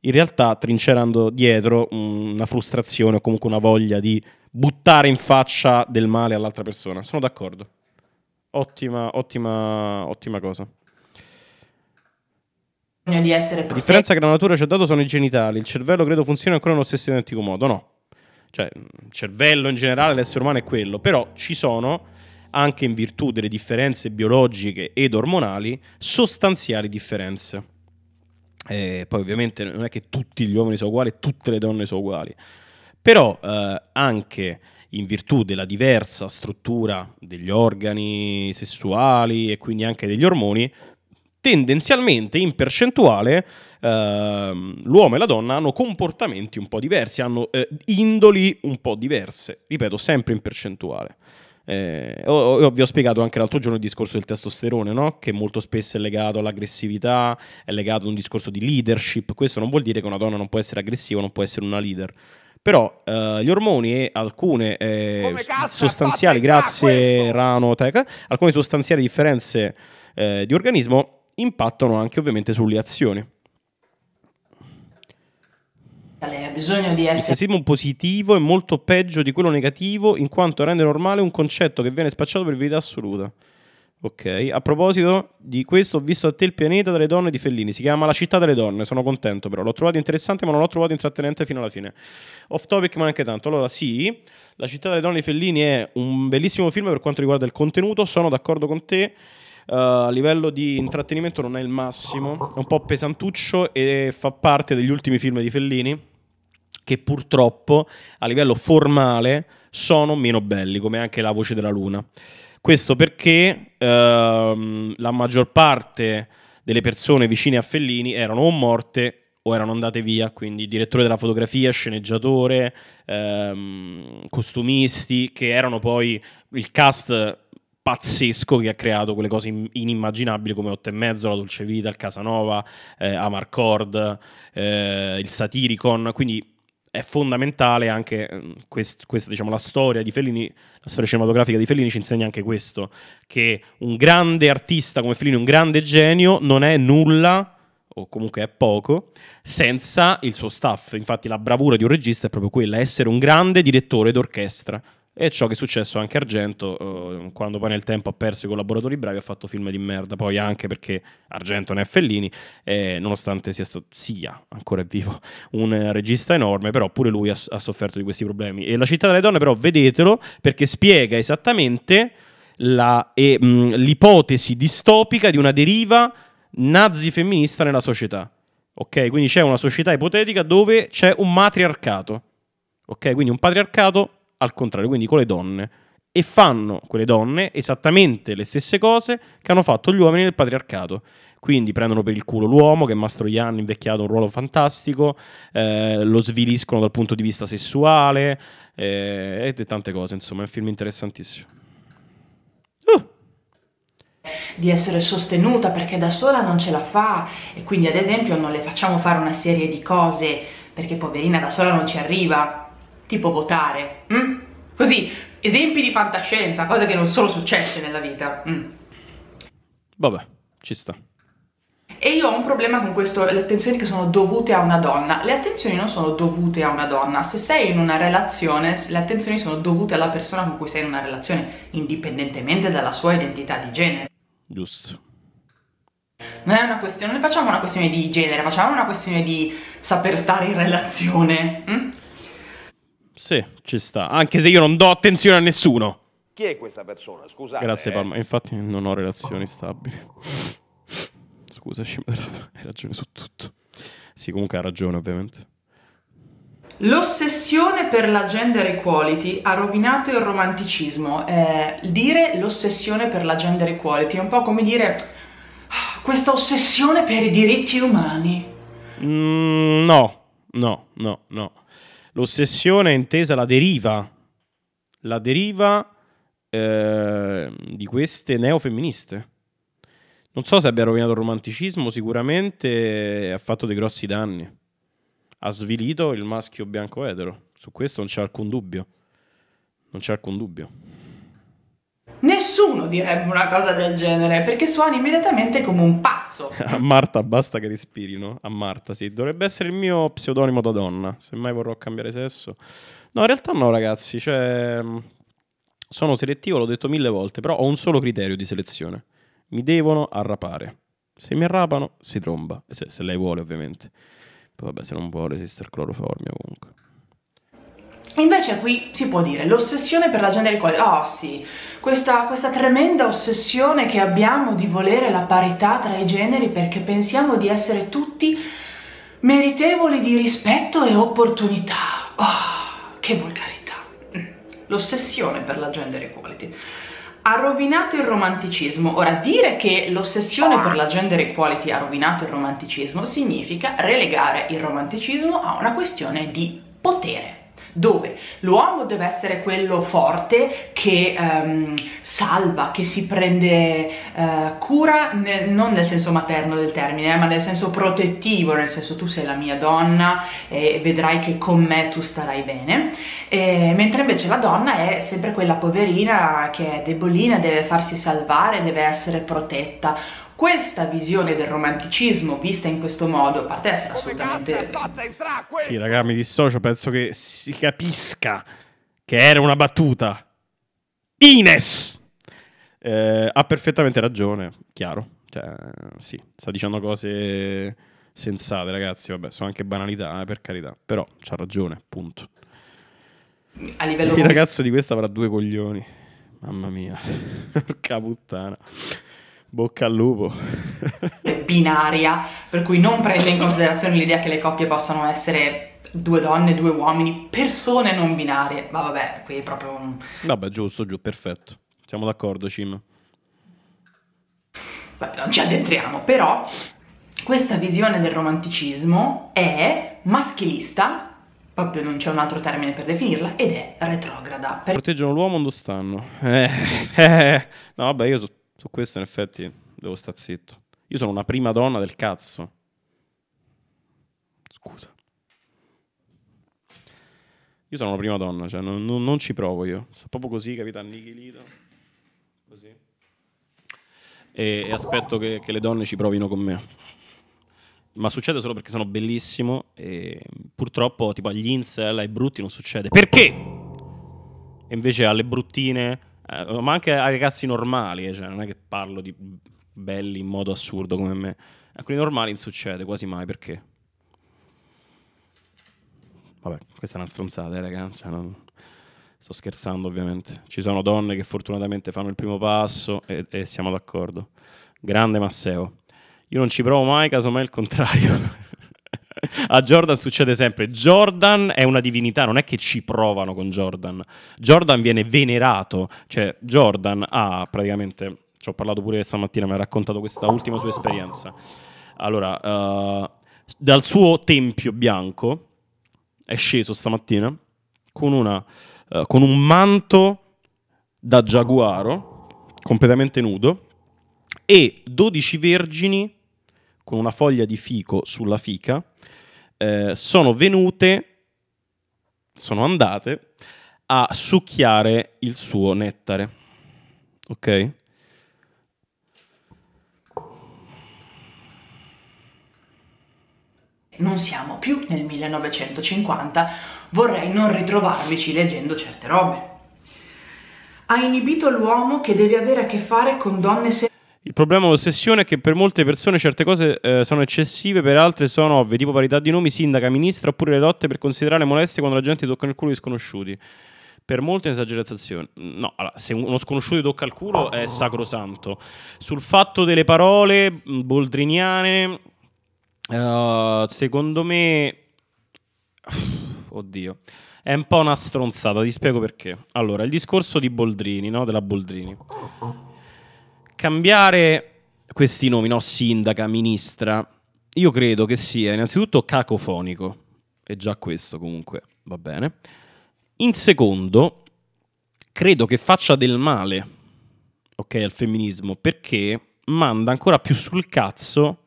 in realtà trincerando dietro una frustrazione o comunque una voglia di buttare in faccia del male all'altra persona. Sono d'accordo. Ottima, ottima, ottima cosa. Di essere La differenza che la natura ci ha dato sono i genitali. Il cervello credo funzioni ancora nello stesso identico modo, no? Cioè, il cervello in generale, l'essere umano è quello, però ci sono anche in virtù delle differenze biologiche ed ormonali, sostanziali differenze. Eh, poi ovviamente non è che tutti gli uomini sono uguali, e tutte le donne sono uguali, però eh, anche in virtù della diversa struttura degli organi sessuali e quindi anche degli ormoni, tendenzialmente in percentuale ehm, l'uomo e la donna hanno comportamenti un po' diversi, hanno eh, indoli un po' diverse, ripeto sempre in percentuale. Eh, vi ho spiegato anche l'altro giorno il discorso del testosterone, no? che molto spesso è legato all'aggressività, è legato a un discorso di leadership. Questo non vuol dire che una donna non può essere aggressiva, non può essere una leader. Però eh, gli ormoni e alcune eh, sostanziali, grazie Rano Teca, alcune sostanziali differenze eh, di organismo impattano anche ovviamente sulle azioni ha bisogno di essere... Il sessismo positivo è molto peggio di quello negativo in quanto rende normale un concetto che viene spacciato per verità assoluta. Ok, a proposito di questo ho visto a te il pianeta delle donne di Fellini, si chiama La città delle donne, sono contento però, l'ho trovato interessante ma non l'ho trovato intrattenente fino alla fine. Off topic ma neanche tanto, allora sì, La città delle donne di Fellini è un bellissimo film per quanto riguarda il contenuto, sono d'accordo con te, uh, a livello di intrattenimento non è il massimo, è un po' pesantuccio e fa parte degli ultimi film di Fellini, che purtroppo a livello formale sono meno belli, come anche La Voce della Luna. Questo perché ehm, la maggior parte delle persone vicine a Fellini erano o morte o erano andate via, quindi direttore della fotografia, sceneggiatore, ehm, costumisti, che erano poi il cast pazzesco che ha creato quelle cose inimmaginabili come Otto e Mezzo, La Dolce Vita, il Casanova, eh, Amarcord, eh, il Satiricon, quindi è fondamentale anche mm, quest, questa, diciamo, la storia di Fellini, la storia cinematografica di Fellini ci insegna anche questo, che un grande artista come Fellini, un grande genio, non è nulla o comunque è poco, senza il suo staff. Infatti la bravura di un regista è proprio quella, essere un grande direttore d'orchestra. E ciò che è successo anche a Argento, eh, quando poi nel tempo ha perso i collaboratori bravi, ha fatto film di merda. Poi anche perché Argento ne è Fellini, eh, nonostante sia, stato, sia ancora vivo un regista enorme, però pure lui ha, ha sofferto di questi problemi. E La città delle donne, però, vedetelo perché spiega esattamente la, e, mh, mm, l'ipotesi distopica di una deriva nazi-femminista nella società. Ok, quindi c'è una società ipotetica dove c'è un matriarcato. Ok, quindi un patriarcato al contrario, quindi con le donne. E fanno quelle donne esattamente le stesse cose che hanno fatto gli uomini nel patriarcato. Quindi prendono per il culo l'uomo, che Mastro Mastroianni ha invecchiato un ruolo fantastico, eh, lo sviliscono dal punto di vista sessuale eh, e tante cose. Insomma, è un film interessantissimo. Uh. Di essere sostenuta perché da sola non ce la fa e quindi, ad esempio, non le facciamo fare una serie di cose perché poverina da sola non ci arriva tipo votare. Mm? Così, esempi di fantascienza, cose che non sono successe nella vita. Mm. Vabbè, ci sta. E io ho un problema con questo, le attenzioni che sono dovute a una donna. Le attenzioni non sono dovute a una donna. Se sei in una relazione, le attenzioni sono dovute alla persona con cui sei in una relazione, indipendentemente dalla sua identità di genere. Giusto. Non è una questione, non facciamo una questione di genere, facciamo una questione di saper stare in relazione. Mm? Sì, ci sta. Anche se io non do attenzione a nessuno. Chi è questa persona? Scusate. Grazie, eh. Palma. Infatti, non ho relazioni stabili. Scusa, Scimera, hai ragione su tutto. Sì, comunque ha ragione, ovviamente. L'ossessione per la gender equality ha rovinato il romanticismo. Eh, dire l'ossessione per la gender equality è un po' come dire ah, questa ossessione per i diritti umani. Mm, no, no, no, no. L'ossessione è intesa la deriva, la deriva eh, di queste neofemministe. Non so se abbia rovinato il romanticismo, sicuramente ha fatto dei grossi danni. Ha svilito il maschio bianco etero. Su questo non c'è alcun dubbio. Non c'è alcun dubbio nessuno direbbe una cosa del genere, perché suoni immediatamente come un pazzo. A Marta basta che respirino, a Marta sì, dovrebbe essere il mio pseudonimo da donna, se mai vorrò cambiare sesso. No, in realtà no ragazzi, cioè... Mm, sono selettivo, l'ho detto mille volte, però ho un solo criterio di selezione. Mi devono arrapare. Se mi arrapano, si tromba. Se, se lei vuole, ovviamente. Poi vabbè, se non vuole, esiste il cloroformio comunque. Invece qui si può dire l'ossessione per la gender equality, oh sì, questa, questa, tremenda ossessione che abbiamo di volere la parità tra i generi perché pensiamo di essere tutti meritevoli di rispetto e opportunità. Oh, che volgarità. L'ossessione per la gender equality. Ha rovinato il romanticismo. Ora, dire che l'ossessione per la gender equality ha rovinato il romanticismo significa relegare il romanticismo a una questione di potere dove l'uomo deve essere quello forte che ehm, salva, che si prende eh, cura, nel, non nel senso materno del termine, eh, ma nel senso protettivo, nel senso tu sei la mia donna e vedrai che con me tu starai bene, e, mentre invece la donna è sempre quella poverina che è debolina, deve farsi salvare, deve essere protetta questa visione del romanticismo vista in questo modo, a parte essere assolutamente... Sì, raga, mi dissocio, penso che si capisca che era una battuta. Ines! Eh, ha perfettamente ragione, chiaro. Cioè, sì, sta dicendo cose sensate, ragazzi. Vabbè, sono anche banalità, eh, per carità. Però c'ha ragione, punto. A livello... Il ragazzo di questa avrà due coglioni. Mamma mia, porca puttana. Bocca al lupo. binaria, per cui non prende in considerazione l'idea che le coppie possano essere due donne, due uomini, persone non binarie. Ma vabbè, qui è proprio un... Vabbè, giusto, giù, perfetto. Siamo d'accordo, Cim. Vabbè, non ci addentriamo, però questa visione del romanticismo è maschilista, proprio non c'è un altro termine per definirla, ed è retrograda. Per... Proteggono l'uomo lo stanno. Eh, eh, no, vabbè, io su questo in effetti devo stare zitto. Io sono una prima donna del cazzo. Scusa. Io sono una prima donna, cioè non, non, non ci provo io. Sto proprio così, capito, annichilito. Così. E, e aspetto che, che le donne ci provino con me ma succede solo perché sono bellissimo e purtroppo tipo agli incel, ai brutti non succede. Perché? E invece alle bruttine, eh, ma anche ai ragazzi normali, eh, cioè, non è che parlo di belli in modo assurdo come me. A quelli normali non succede quasi mai perché. Vabbè, questa è una stronzata, eh, ragazzi, Cioè, non... Sto scherzando, ovviamente. Ci sono donne che fortunatamente fanno il primo passo e, e siamo d'accordo. Grande Masseo. Io non ci provo mai, casomai il contrario. A Jordan succede sempre. Jordan è una divinità, non è che ci provano con Jordan. Jordan viene venerato, cioè Jordan ha praticamente, ci ho parlato pure stamattina, mi ha raccontato questa ultima sua esperienza. Allora, uh, dal suo tempio bianco è sceso stamattina con, una, uh, con un manto da giaguaro, completamente nudo, e 12 vergini con una foglia di fico sulla fica eh, sono venute, sono andate a succhiare il suo nettare. Ok? non siamo più nel 1950, vorrei non ritrovarmici leggendo certe robe. Ha inibito l'uomo che deve avere a che fare con donne sempre il problema dell'ossessione è che per molte persone certe cose eh, sono eccessive, per altre sono ovvie, tipo parità di nomi, sindaca, ministra, oppure le lotte per considerare molestie quando la gente tocca il culo di sconosciuti. Per molte è un'esagerazione. No, allora, se uno sconosciuto tocca il culo è sacrosanto. Sul fatto delle parole mm, boldriniane, uh, secondo me... Oddio. È un po' una stronzata, ti spiego perché. Allora, il discorso di Boldrini, no? Della Boldrini cambiare questi nomi, no? sindaca, ministra, io credo che sia innanzitutto cacofonico, è già questo comunque, va bene. In secondo, credo che faccia del male, ok, al femminismo, perché manda ancora più sul cazzo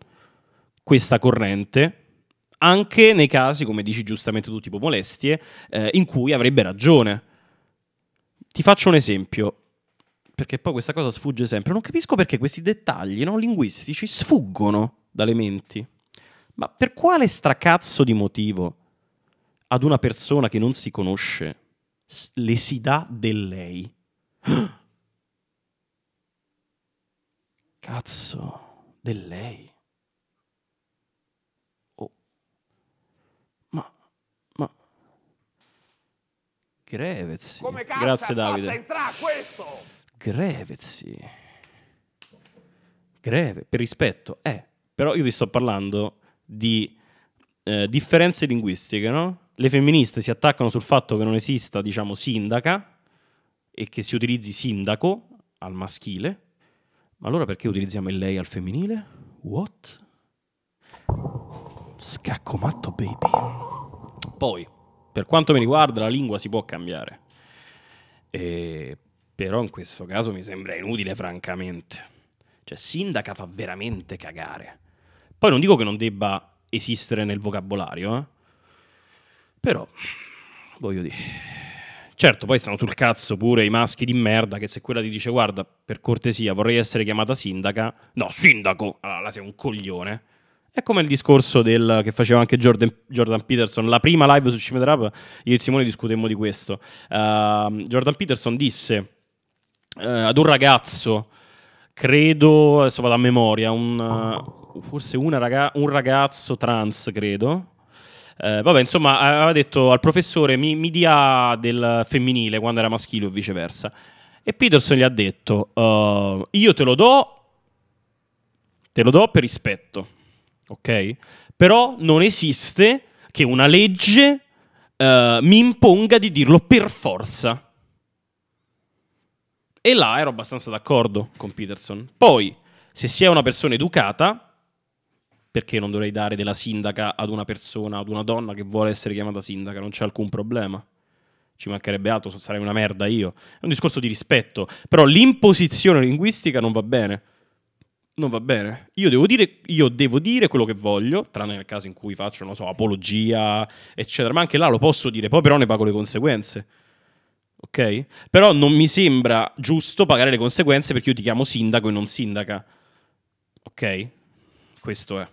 questa corrente, anche nei casi, come dici giustamente tu, tipo molestie, eh, in cui avrebbe ragione. Ti faccio un esempio perché poi questa cosa sfugge sempre, non capisco perché questi dettagli non linguistici sfuggono dalle menti. Ma per quale stracazzo di motivo ad una persona che non si conosce le si dà del lei? Cazzo, del lei. Oh. Ma, ma... Grevez. Grazie Davide. entrare questo? Greve, sì. Greve, per rispetto. Eh, però io ti sto parlando di eh, differenze linguistiche, no? Le femministe si attaccano sul fatto che non esista, diciamo, sindaca e che si utilizzi sindaco al maschile. Ma allora perché utilizziamo il lei al femminile? What? Scacco matto, baby. Poi, per quanto mi riguarda, la lingua si può cambiare. E eh, però in questo caso mi sembra inutile, francamente. Cioè, sindaca fa veramente cagare. Poi non dico che non debba esistere nel vocabolario, eh? Però, voglio dire... Certo, poi stanno sul cazzo pure i maschi di merda che se quella ti dice guarda, per cortesia, vorrei essere chiamata sindaca, no, sindaco, allora sei un coglione. È come il discorso del, che faceva anche Jordan, Jordan, Peterson, la prima live su Cimetrap, io e Simone discutemmo di questo. Uh, Jordan Peterson disse eh, ad un ragazzo, credo, adesso vado a memoria, un, eh, forse raga- un ragazzo trans, credo. Eh, vabbè, insomma, aveva detto al professore mi, mi dia del femminile quando era maschile o viceversa. E Peterson gli ha detto, uh, io te lo do, te lo do per rispetto, ok? Però non esiste che una legge uh, mi imponga di dirlo per forza. E là ero abbastanza d'accordo con Peterson. Poi, se si è una persona educata, perché non dovrei dare della sindaca ad una persona, ad una donna che vuole essere chiamata sindaca? Non c'è alcun problema. Ci mancherebbe altro, sarei una merda io. È un discorso di rispetto. Però l'imposizione linguistica non va bene. Non va bene. Io devo dire, io devo dire quello che voglio, tranne nel caso in cui faccio, non so, apologia, eccetera. Ma anche là lo posso dire, poi però ne pago le conseguenze ok? Però non mi sembra giusto pagare le conseguenze perché io ti chiamo sindaco e non sindaca, ok? Questo è.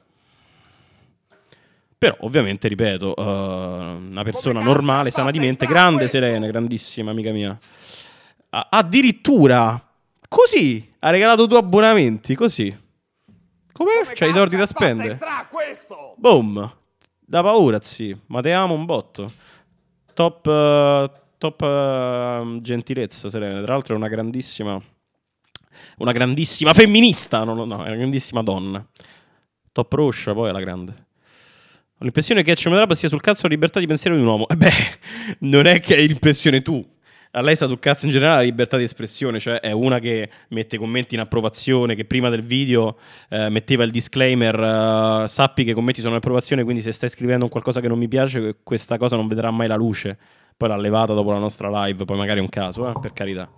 Però ovviamente, ripeto, uh, una persona normale, sana di mente, grande Serena, grandissima amica mia. addirittura, così, ha regalato due abbonamenti, così. Come? Come C'hai i soldi da spendere. Boom. Da paura, sì. Ma te amo un botto. Top... Uh, top ehm, gentilezza, Serena. Tra l'altro è una grandissima, una grandissima femminista, no, no, no, è una grandissima donna. Top Ruscia poi è la grande. Ho l'impressione che Cemedrab sia sul cazzo la libertà di pensiero di un uomo. Eh beh, non è che hai l'impressione tu. A lei sta sul cazzo in generale la libertà di espressione, cioè è una che mette commenti in approvazione, che prima del video eh, metteva il disclaimer, eh, sappi che i commenti sono in approvazione, quindi se stai scrivendo qualcosa che non mi piace, questa cosa non vedrà mai la luce. Poi l'ha levata dopo la nostra live, poi magari è un caso, eh, per carità.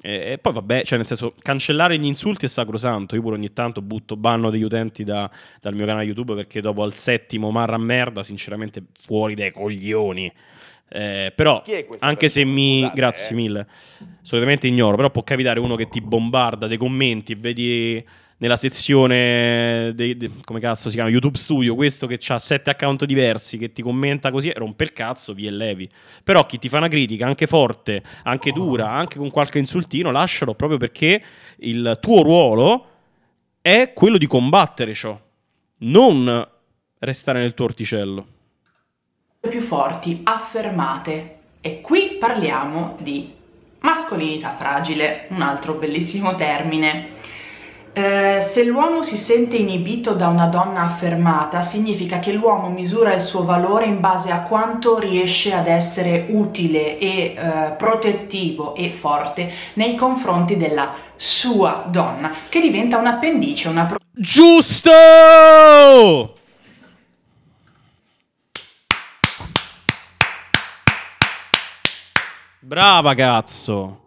E, e, poi vabbè, cioè nel senso, cancellare gli insulti è sacrosanto. Io pure ogni tanto butto banno degli utenti da, dal mio canale YouTube perché dopo al settimo marra merda, sinceramente fuori dai coglioni. Eh, però, anche se mi... Scusate, eh. Grazie eh. mille. Solitamente ignoro, però può capitare uno che ti bombarda dei commenti e vedi nella sezione dei, de, come cazzo si chiama YouTube Studio questo che ha sette account diversi che ti commenta così rompe il cazzo vi e levi però chi ti fa una critica anche forte anche oh. dura anche con qualche insultino lascialo proprio perché il tuo ruolo è quello di combattere ciò non restare nel tuo orticello più forti affermate e qui parliamo di mascolinità fragile un altro bellissimo termine eh, se l'uomo si sente inibito da una donna affermata, significa che l'uomo misura il suo valore in base a quanto riesce ad essere utile e eh, protettivo e forte nei confronti della sua donna, che diventa un appendice, una... Pro- Giusto! Brava cazzo!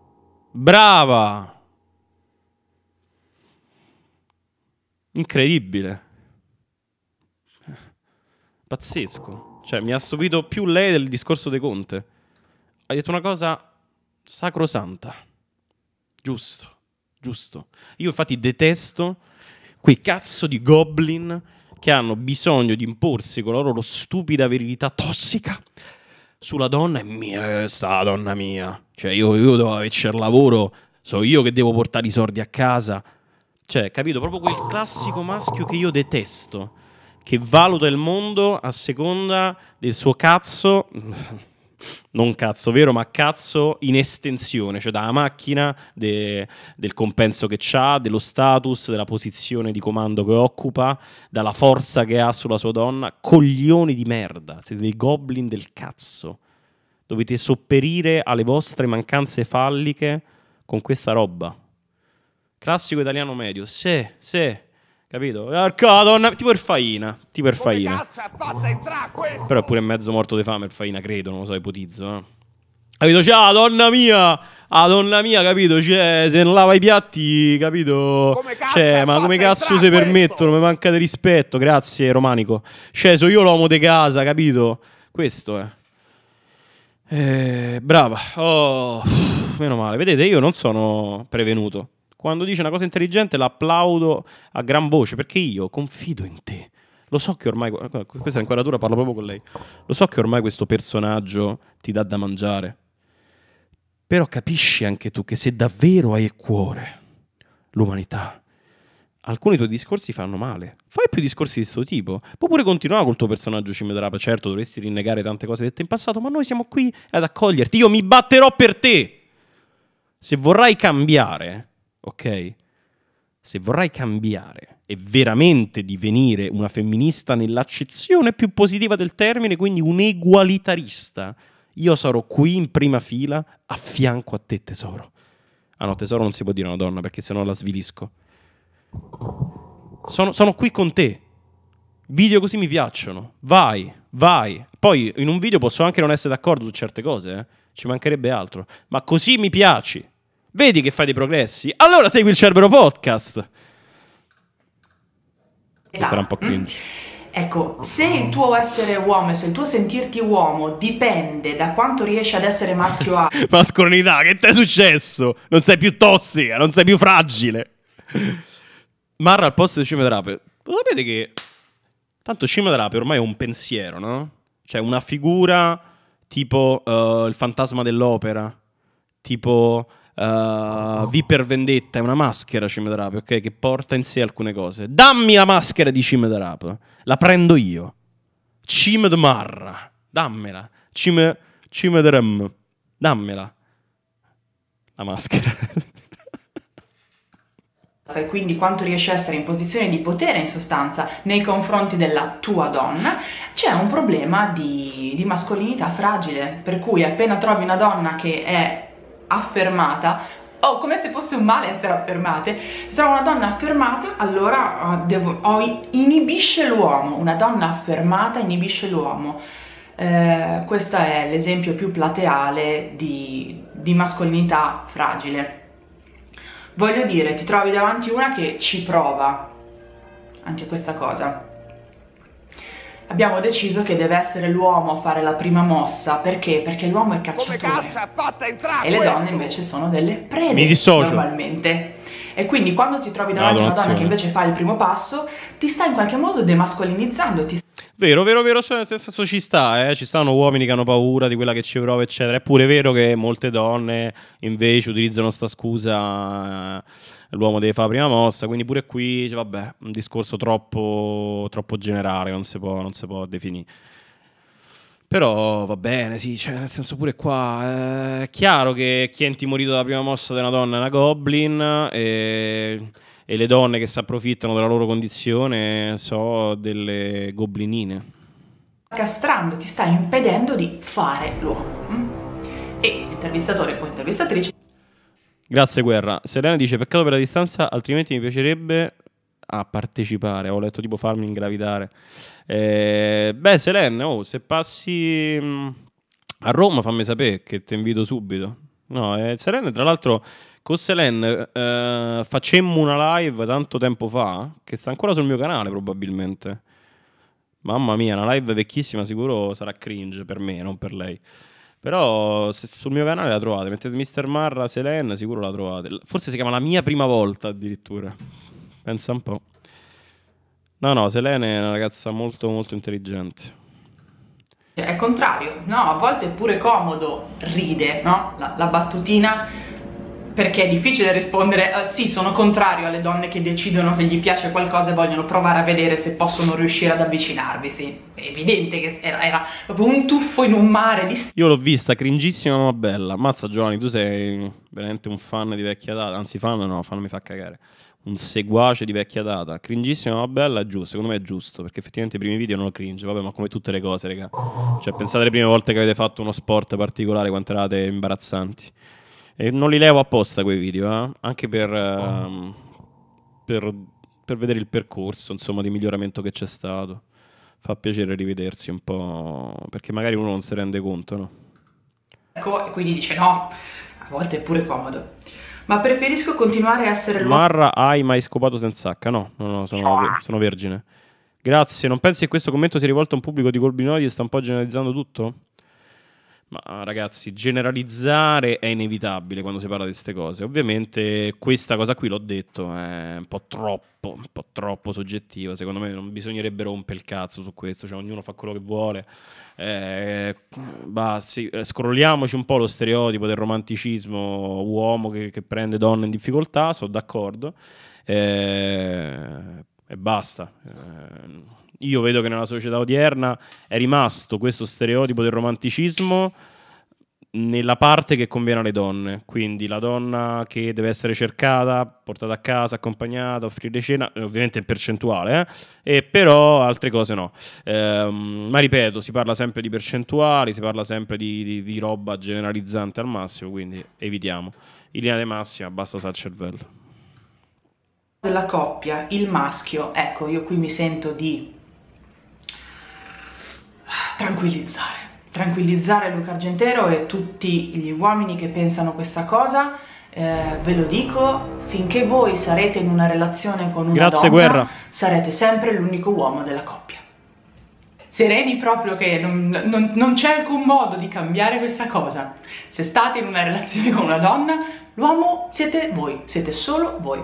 Brava! Incredibile. Pazzesco. Cioè, mi ha stupito più lei del discorso De Conte. Ha detto una cosa sacrosanta. Giusto. Giusto. Io infatti detesto quei cazzo di goblin che hanno bisogno di imporsi con la loro stupida verità tossica sulla donna e mia, sta stata donna mia. Cioè, io, io devo averci il lavoro, so io che devo portare i soldi a casa. Cioè, capito? Proprio quel classico maschio che io detesto, che valuta il mondo a seconda del suo cazzo. non cazzo vero, ma cazzo in estensione, cioè dalla macchina, de, del compenso che ha, dello status, della posizione di comando che occupa, dalla forza che ha sulla sua donna. Coglioni di merda, siete dei goblin del cazzo. Dovete sopperire alle vostre mancanze falliche con questa roba. Classico italiano medio. Se, se, capito? Porca donna, tipo Erfaina. Tipo Erfaina. Però è pure mezzo morto di fame Erfaina, credo, non lo so, ipotizzo. Eh. Capito? Ciao, donna mia! Ah, donna mia, capito? Cioè, se non lava i piatti, capito? Come cioè, ma come cazzo si permettono? Mi manca di rispetto, grazie, Romanico. Cioè, sono io l'uomo di casa, capito? Questo è. Eh. eh, brava. Oh, meno male. Vedete, io non sono prevenuto. Quando dice una cosa intelligente l'applaudo a gran voce perché io confido in te. Lo so che ormai, eh, questa è ancora dura, parlo proprio con lei, lo so che ormai questo personaggio ti dà da mangiare, però capisci anche tu che se davvero hai a cuore l'umanità, alcuni tuoi discorsi fanno male. Fai più discorsi di questo tipo. Puoi pure continuare col tuo personaggio cimedrapa. Certo, dovresti rinnegare tante cose dette in passato, ma noi siamo qui ad accoglierti. Io mi batterò per te. Se vorrai cambiare, ok? Se vorrai cambiare e veramente divenire una femminista nell'accezione più positiva del termine, quindi un egualitarista, io sarò qui in prima fila a fianco a te, tesoro. Ah no, tesoro non si può dire una donna perché sennò la svilisco. Sono, sono qui con te. Video così mi piacciono. Vai, vai. Poi in un video posso anche non essere d'accordo su certe cose, eh? ci mancherebbe altro. Ma così mi piaci. Vedi che fai dei progressi? Allora segui il Cerbero Podcast. Ah. Sarà un po' cringe. Mm. Ecco, se il tuo essere uomo e se il tuo sentirti uomo dipende da quanto riesci ad essere maschio a... Mascolinità, che ti è successo? Non sei più tossica, non sei più fragile. Marra al posto di Drape. Lo sapete che... Tanto Drape ormai è un pensiero, no? Cioè una figura tipo uh, il fantasma dell'opera, tipo eh, vi per vendetta è una maschera Cimedarap, ok? Che porta in sé alcune cose. Dammi la maschera di Cimedarap. La prendo io. Cimedmarra. Dammela. Cime, Cimedrem. Dammela. La maschera. e quindi quanto riesci a essere in posizione di potere in sostanza nei confronti della tua donna, c'è un problema di, di mascolinità fragile, per cui appena trovi una donna che è affermata o come se fosse un male essere affermate se trovo una donna affermata allora eh, devo, oh, inibisce l'uomo una donna affermata inibisce l'uomo eh, questo è l'esempio più plateale di, di mascolinità fragile voglio dire ti trovi davanti una che ci prova anche questa cosa abbiamo deciso che deve essere l'uomo a fare la prima mossa, perché? Perché l'uomo è cacciatore. Come è fatta entrare E le donne invece sono delle prede. Mi Normalmente. E quindi quando ti trovi davanti a una donna che invece fa il primo passo, ti sta in qualche modo demascolinizzando, ti Vero, vero, vero, nel senso ci sta, eh? ci stanno uomini che hanno paura di quella che ci prova, eccetera. È pure vero che molte donne invece utilizzano sta scusa l'uomo deve fare la prima mossa, quindi pure qui, cioè, vabbè, un discorso troppo, troppo generale, non si, può, non si può definire. Però va bene, sì, cioè, nel senso pure qua eh, è chiaro che chi è intimorito dalla prima mossa di una donna è una goblin e, e le donne che si approfittano della loro condizione sono delle goblinine. Castrando ti sta impedendo di fare l'uomo. Mm? E l'intervistatore o intervistatrice Grazie Guerra. Serena dice peccato per la distanza, altrimenti mi piacerebbe a partecipare. Ho letto tipo farmi ingravidare. Eh, beh, Serena, oh, se passi mm, a Roma fammi sapere che ti invito subito. No, eh, Selene, tra l'altro, con Selene eh, facemmo una live tanto tempo fa, che sta ancora sul mio canale probabilmente. Mamma mia, una live vecchissima, sicuro sarà cringe per me, non per lei. Però se sul mio canale la trovate, mettete Mr. Marra, Selen, sicuro la trovate. Forse si chiama La mia prima volta addirittura. Pensa un po'. No, no, Selene è una ragazza molto molto intelligente. È contrario, no, a volte è pure comodo, ride, no? La, la battutina perché è difficile rispondere uh, sì, sono contrario alle donne che decidono che gli piace qualcosa e vogliono provare a vedere se possono riuscire ad avvicinarvi, sì. È evidente che era, era proprio un tuffo in un mare di... Io l'ho vista, cringissima ma bella. Mazza Giovanni, tu sei veramente un fan di vecchia data, anzi fan no, fan mi fa cagare un seguace di vecchia data, cringissima ma bella, giusto, secondo me è giusto, perché effettivamente i primi video non lo cringe, vabbè, ma come tutte le cose, raga. Cioè, pensate le prime volte che avete fatto uno sport particolare, quanto eravate imbarazzanti. E non li levo apposta quei video, eh? anche per, um, per, per, vedere il percorso insomma, di miglioramento che c'è stato. Fa piacere rivedersi un po', perché magari uno non si rende conto, no? Ecco, e quindi dice no, a volte è pure comodo. Ma preferisco continuare a essere l'uomo. Marra, hai mai scopato senza H? No, no, no, sono, sono vergine. Grazie, non pensi che questo commento sia rivolto a un pubblico di colbinoidi e sta un po' generalizzando tutto? Ma ah, ragazzi, generalizzare è inevitabile quando si parla di queste cose. Ovviamente questa cosa qui l'ho detto, è un po' troppo, un po' troppo soggettiva. Secondo me non bisognerebbe rompere il cazzo su questo, cioè ognuno fa quello che vuole. Eh, bah, sì, eh, scrolliamoci un po' lo stereotipo del romanticismo uomo che, che prende donne in difficoltà, sono d'accordo. Eh, e basta. Eh, io vedo che nella società odierna è rimasto questo stereotipo del romanticismo nella parte che conviene alle donne, quindi la donna che deve essere cercata, portata a casa, accompagnata, offrire cena, eh, ovviamente in percentuale, eh? e però altre cose no. Ehm, ma ripeto, si parla sempre di percentuali, si parla sempre di, di, di roba generalizzante al massimo, quindi evitiamo. In linea di massima, basta usare il cervello. La coppia, il maschio, ecco, io qui mi sento di tranquillizzare tranquillizzare Luca Argentero e tutti gli uomini che pensano questa cosa eh, ve lo dico finché voi sarete in una relazione con una Grazie, donna guerra. sarete sempre l'unico uomo della coppia sereni proprio che non, non, non c'è alcun modo di cambiare questa cosa se state in una relazione con una donna l'uomo siete voi siete solo voi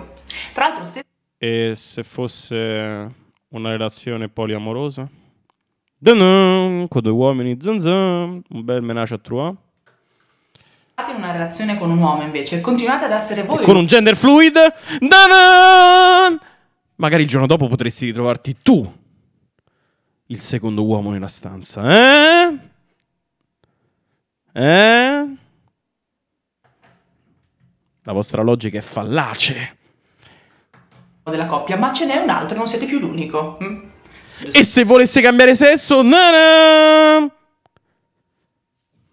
tra l'altro se... e se fosse una relazione poliamorosa? con due uomini, zun zun, un bel menace a trois. Fate una relazione con un uomo invece, continuate ad essere voi. E con un gender fluid, Dun magari il giorno dopo potresti ritrovarti tu, il secondo uomo nella stanza, eh? Eh? La vostra logica è fallace. Della coppia, ma ce n'è un altro, non siete più l'unico. Hm? E se volesse cambiare sesso, na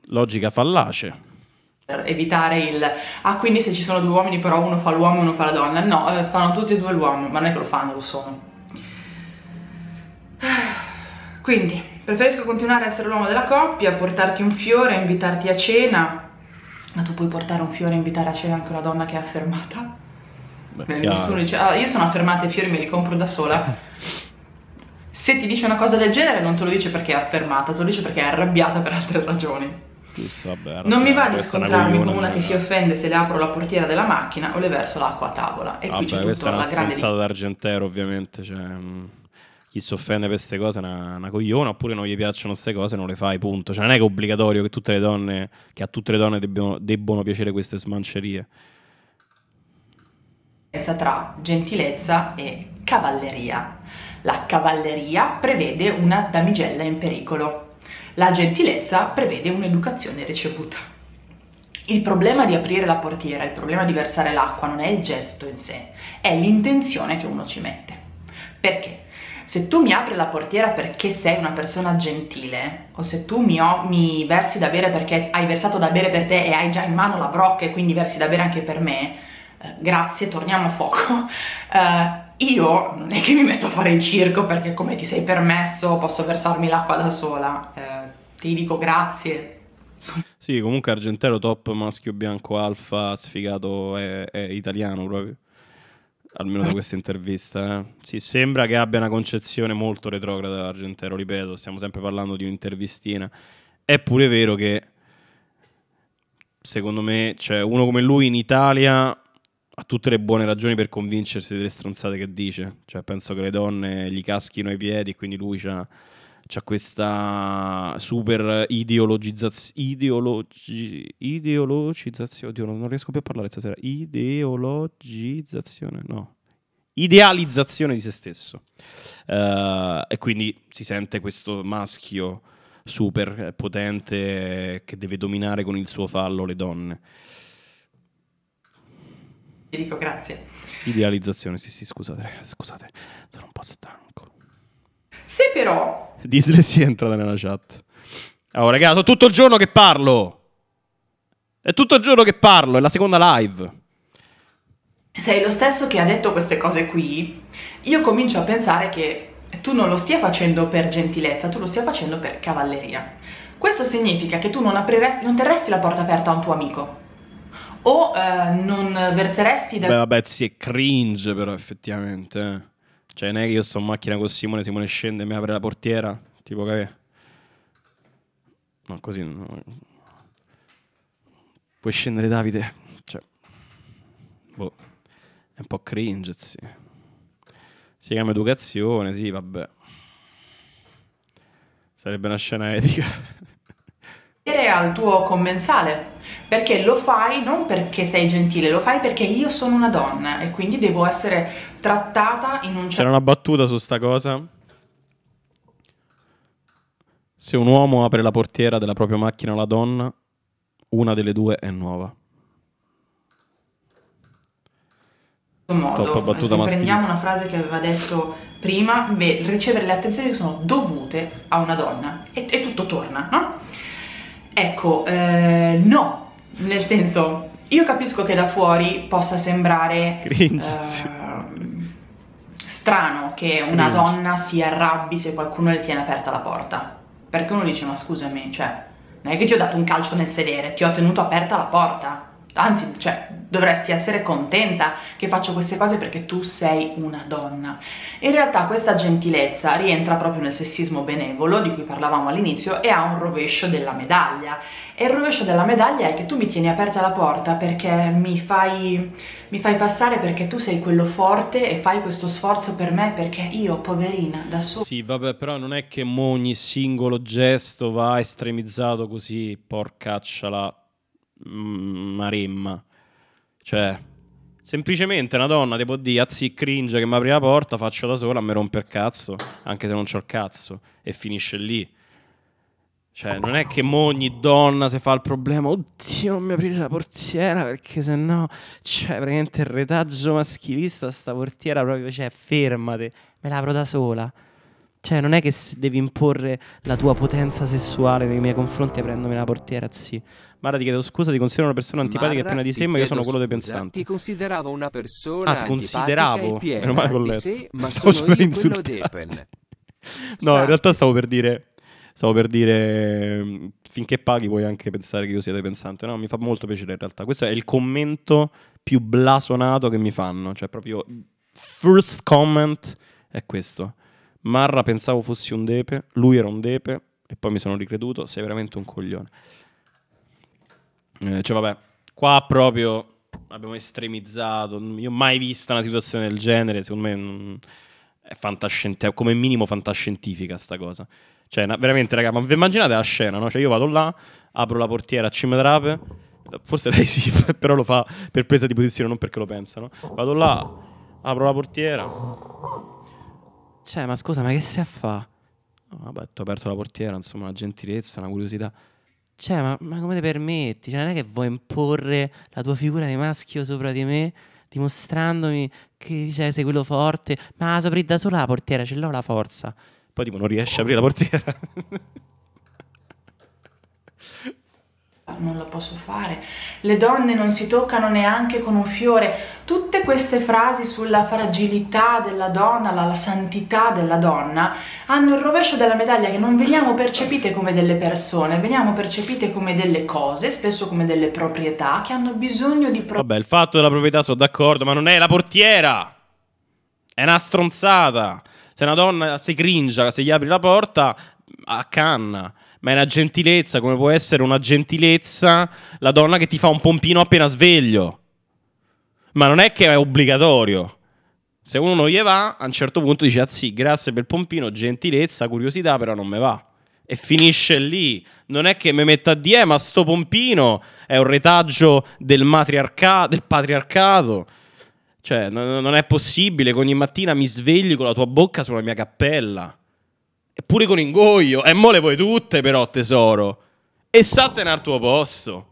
logica fallace Per evitare il ah quindi se ci sono due uomini però uno fa l'uomo e uno fa la donna no, eh, fanno tutti e due l'uomo ma non è che lo fanno, lo sono quindi preferisco continuare a essere l'uomo della coppia portarti un fiore, invitarti a cena ma tu puoi portare un fiore e invitare a cena anche una donna che è affermata Beh, Beh, nessuno dice ah, io sono affermata e i fiori me li compro da sola se ti dice una cosa del genere non te lo dice perché è affermata, te lo dice perché è arrabbiata per altre ragioni. Giusto, vabbè, non mi va di scontrarmi con una che cioè. si offende se le apro la portiera della macchina o le verso l'acqua a tavola. E vabbè, qui c'è tutto, questa è una stronzata d'argentero, ovviamente. Cioè, mm, chi si offende per queste cose è una, una cogliona, oppure non gli piacciono queste cose, non le fai, punto. Cioè, non è che è obbligatorio che, tutte le donne, che a tutte le donne debbono, debbono piacere queste smancerie. Tra gentilezza e cavalleria. La cavalleria prevede una damigella in pericolo. La gentilezza prevede un'educazione ricevuta. Il problema di aprire la portiera, il problema di versare l'acqua non è il gesto in sé, è l'intenzione che uno ci mette. Perché? Se tu mi apri la portiera perché sei una persona gentile, o se tu mi, ho, mi versi da bere perché hai versato da bere per te e hai già in mano la brocca e quindi versi da bere anche per me, eh, grazie, torniamo a fuoco, eh, io non è che mi metto a fare il circo perché come ti sei permesso posso versarmi l'acqua da sola, eh, ti dico grazie. Sì, comunque Argentero top, maschio bianco alfa, sfigato è, è italiano proprio almeno da questa intervista. Eh. Sì, sembra che abbia una concezione molto retrograda dell'Argentero, ripeto, stiamo sempre parlando di un'intervistina. È pure vero che, secondo me, cioè, uno come lui in Italia ha tutte le buone ragioni per convincersi delle stronzate che dice. Cioè, penso che le donne gli caschino i piedi, quindi lui ha questa super ideologizzazione. Ideologi- ideologizzazione. Oddio, non riesco più a parlare stasera. Ideologizzazione, no. Idealizzazione di se stesso. Uh, e quindi si sente questo maschio super potente che deve dominare con il suo fallo le donne. Ti dico grazie. Idealizzazione, sì, sì, scusate, scusate, sono un po' stanco. Se però... Dislessia è entrata nella chat. Oh, ragazzi, è tutto il giorno che parlo. È tutto il giorno che parlo, è la seconda live. Sei lo stesso che ha detto queste cose qui, io comincio a pensare che tu non lo stia facendo per gentilezza, tu lo stia facendo per cavalleria. Questo significa che tu non, apriresti, non terresti la porta aperta a un tuo amico o eh, non verseresti da... Beh vabbè, si è cringe però effettivamente. Eh. Cioè non è che io sto in macchina con Simone, Simone scende e mi apre la portiera, tipo che... No, così no. Puoi scendere Davide, cioè... Boh, è un po' cringe, sì. Si chiama educazione, sì, vabbè. Sarebbe una scena epica. Dire al tuo commensale perché lo fai non perché sei gentile, lo fai perché io sono una donna e quindi devo essere trattata in un certo... C'era una battuta su sta cosa? Se un uomo apre la portiera della propria macchina alla donna, una delle due è nuova. Modo. Top battuta maschilista. Prendiamo una frase che aveva detto prima, beh, ricevere le attenzioni che sono dovute a una donna e, e tutto torna, no? Ecco, eh, no, nel senso, io capisco che da fuori possa sembrare... Uh, strano che una donna si arrabbi se qualcuno le tiene aperta la porta. Perché uno dice, ma scusami, cioè, non è che ti ho dato un calcio nel sedere, ti ho tenuto aperta la porta anzi, cioè, dovresti essere contenta che faccio queste cose perché tu sei una donna. In realtà questa gentilezza rientra proprio nel sessismo benevolo di cui parlavamo all'inizio e ha un rovescio della medaglia. E il rovescio della medaglia è che tu mi tieni aperta la porta perché mi fai, mi fai passare perché tu sei quello forte e fai questo sforzo per me perché io, poverina, da sola... Sì, vabbè, però non è che ogni singolo gesto va estremizzato così, porcacciala, Maremma. Cioè, semplicemente una donna ti può dire, azzi cringe che mi apri la porta, faccio da sola, mi rompe il cazzo, anche se non c'ho il cazzo, e finisce lì. Cioè, non è che mo ogni donna se fa il problema, oddio, non mi aprire la portiera perché sennò, cioè, praticamente il retaggio maschilista sta portiera proprio, cioè, fermate, me la apro da sola. Cioè, non è che devi imporre la tua potenza sessuale nei miei confronti aprendomi la portiera, sì. Mara ti chiedo scusa, ti considero una persona antipatica Mara, e piena di sé, ma io sono quello dei pensanti. Ti consideravo una persona ah, ti consideravo, meno male con sé, ma stavo sono io quello d'Epen. no, in realtà stavo per dire stavo per dire mm, finché paghi puoi anche pensare che io sia dei pensanti no mi fa molto piacere in realtà questo è il commento più blasonato che mi fanno cioè proprio mm, first comment è questo Marra pensavo fossi un depe lui era un depe e poi mi sono ricreduto sei veramente un coglione eh, cioè, vabbè, qua proprio abbiamo estremizzato. Io ho mai vista una situazione del genere. Secondo me non... è fantascientifica, come minimo fantascientifica sta cosa. Cioè, na- veramente, raga, ma vi immaginate la scena, no? Cioè, io vado là, apro la portiera a cima trape. Forse lei sì, però lo fa per presa di posizione, non perché lo pensano. Vado là, apro la portiera. Cioè, ma scusa, ma che si fa? vabbè, ho aperto la portiera, insomma, una gentilezza, una curiosità. Cioè, ma, ma come ti permetti? Cioè, non è che vuoi imporre la tua figura di maschio sopra di me, dimostrandomi che cioè, sei quello forte. Ma apri da sola la portiera, ce l'ho la forza. Poi tipo non riesci a aprire la portiera. Ah, non la posso fare, le donne non si toccano neanche con un fiore, tutte queste frasi sulla fragilità della donna, la, la santità della donna, hanno il rovescio della medaglia che non veniamo percepite come delle persone, veniamo percepite come delle cose, spesso come delle proprietà che hanno bisogno di... Pro- Vabbè, il fatto della proprietà sono d'accordo, ma non è la portiera! È una stronzata! Se una donna si cringe, se gli apri la porta, a canna ma è una gentilezza, come può essere una gentilezza la donna che ti fa un pompino appena sveglio. Ma non è che è obbligatorio. Se uno non gli va, a un certo punto dice, ah sì, grazie per il pompino, gentilezza, curiosità, però non me va. E finisce lì. Non è che mi metta a dire, eh, ma sto pompino è un retaggio del, matriarca- del patriarcato. Cioè, non è possibile che ogni mattina mi svegli con la tua bocca sulla mia cappella. Pure con ingoio. E mo le vuoi tutte però, tesoro. E sattene al tuo posto.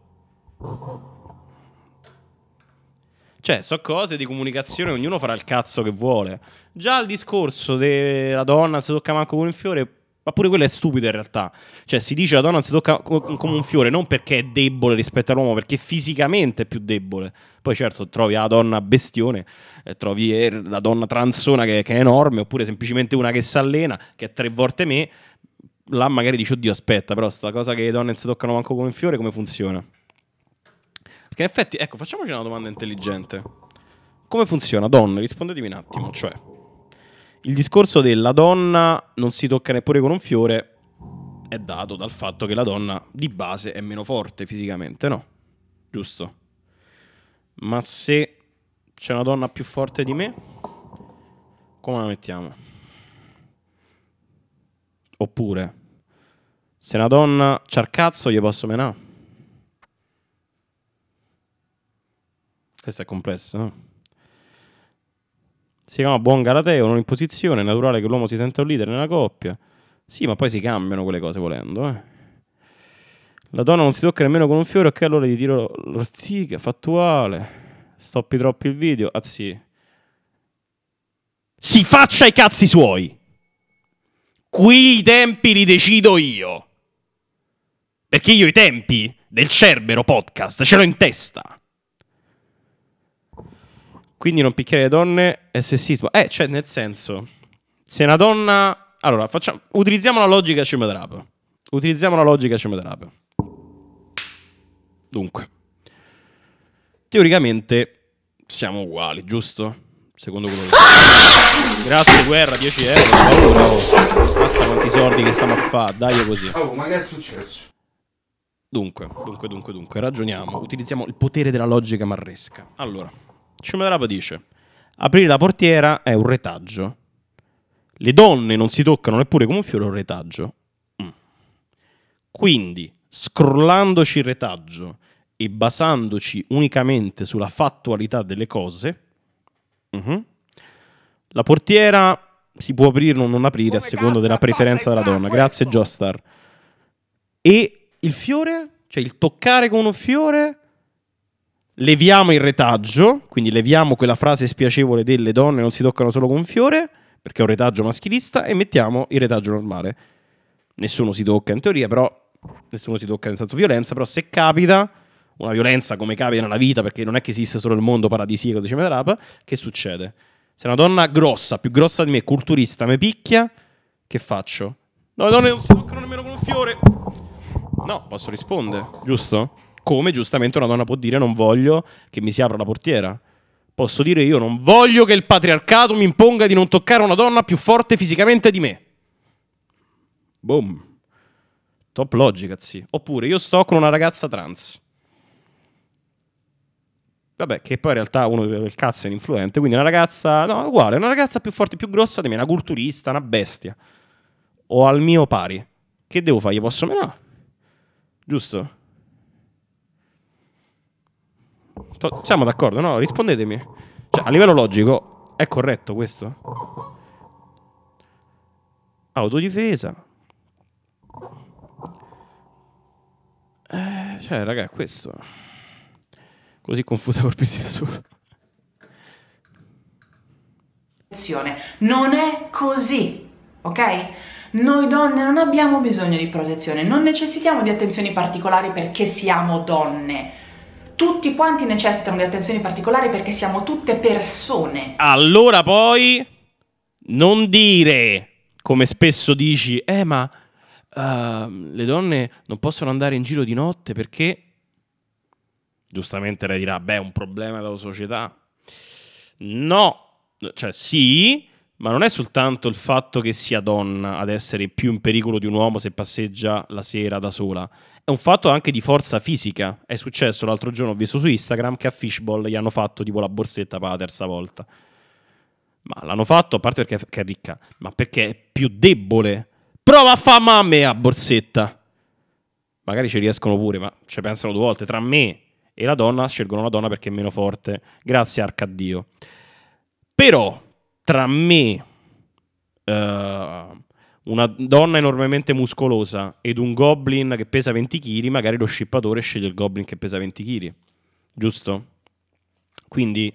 Cioè, so cose di comunicazione, ognuno farà il cazzo che vuole. Già il discorso della donna se tocca manco con un fiore ma pure quello è stupido in realtà. Cioè, si dice la donna si tocca come un fiore, non perché è debole rispetto all'uomo, perché fisicamente è più debole. Poi certo trovi la donna bestione, eh, trovi eh, la donna transona che, che, è enorme, oppure semplicemente una che si allena, che è tre volte me. Là magari dici, oddio, aspetta, però sta cosa che le donne si toccano manco come un fiore, come funziona? Perché in effetti, ecco, facciamoci una domanda intelligente. Come funziona, Donne, Rispondetemi un attimo, cioè il discorso della donna non si tocca neppure con un fiore è dato dal fatto che la donna di base è meno forte fisicamente, no? Giusto. Ma se c'è una donna più forte di me, come la mettiamo? Oppure, se una donna c'ha il cazzo, gli posso menare? Questo è complesso, no? Si chiama buon galateo, non in posizione, è naturale che l'uomo si senta un leader nella coppia. Sì, ma poi si cambiano quelle cose volendo, eh. La donna non si tocca nemmeno con un fiore, ok, allora gli tiro l'ortica, fattuale. Stoppi troppo il video, ah Si faccia i cazzi suoi! Qui i tempi li decido io. Perché io i tempi del Cerbero podcast ce l'ho in testa. Quindi non picchiare le donne è sessismo. Eh, cioè, nel senso, se una donna... Allora, facciamo... utilizziamo la logica cimedrapa. Utilizziamo la logica cimedrapa. Dunque, teoricamente siamo uguali, giusto? Secondo quello che... Grazie, guerra, 10 euro. Bravo. Passa quanti soldi che stiamo a fare, dai così. Oh, ma che è successo? Dunque, dunque, dunque, dunque, ragioniamo. Utilizziamo il potere della logica marresca. Allora, Ciumedraba dice: Aprire la portiera è un retaggio. Le donne non si toccano neppure come un fiore, è un retaggio. Mm. Quindi, scrollandoci il retaggio e basandoci unicamente sulla fattualità delle cose, mm-hmm, la portiera si può aprire o non aprire come a seconda della preferenza della donna. Esatto, Grazie, ecco. Jostar. E il fiore? Cioè, il toccare con un fiore leviamo il retaggio, quindi leviamo quella frase spiacevole delle donne non si toccano solo con un fiore, perché è un retaggio maschilista, e mettiamo il retaggio normale. Nessuno si tocca in teoria, però nessuno si tocca nel senso violenza, però se capita una violenza come capita nella vita, perché non è che esista solo il mondo paradisiaco, dice Medrapa, che succede? Se una donna grossa, più grossa di me, culturista, mi picchia, che faccio? No, le donne non si toccano nemmeno con un fiore. No, posso rispondere, giusto? Come giustamente una donna può dire non voglio che mi si apra la portiera. Posso dire io non voglio che il patriarcato mi imponga di non toccare una donna più forte fisicamente di me. Boom. Top logica, sì. Oppure io sto con una ragazza trans. Vabbè, che poi in realtà uno del cazzo è un influente, quindi una ragazza, no, uguale, una ragazza più forte, più grossa di me, una culturista, una bestia. O al mio pari. Che devo fare? Gli posso menare? Giusto? To- siamo d'accordo, no? Rispondetemi. Cioè, a livello logico, è corretto questo? Autodifesa. Eh, cioè, raga, è questo. Così confusa colpirsi da solo. Non è così, ok? Noi donne non abbiamo bisogno di protezione, non necessitiamo di attenzioni particolari perché siamo donne tutti quanti necessitano di attenzioni particolari perché siamo tutte persone. Allora poi non dire, come spesso dici, eh ma uh, le donne non possono andare in giro di notte perché... Giustamente lei dirà, beh, è un problema della società. No, cioè sì, ma non è soltanto il fatto che sia donna ad essere più in pericolo di un uomo se passeggia la sera da sola, è un fatto anche di forza fisica. È successo l'altro giorno, ho visto su Instagram, che a Fishball gli hanno fatto tipo la borsetta per la terza volta. Ma l'hanno fatto, a parte perché è ricca, ma perché è più debole. Prova a fare a me a borsetta. Magari ci riescono pure, ma ci pensano due volte. Tra me e la donna scelgono la donna perché è meno forte. Grazie Arcadio. Però, tra me... Uh, una donna enormemente muscolosa ed un goblin che pesa 20 kg, magari lo scippatore sceglie il goblin che pesa 20 kg, giusto? Quindi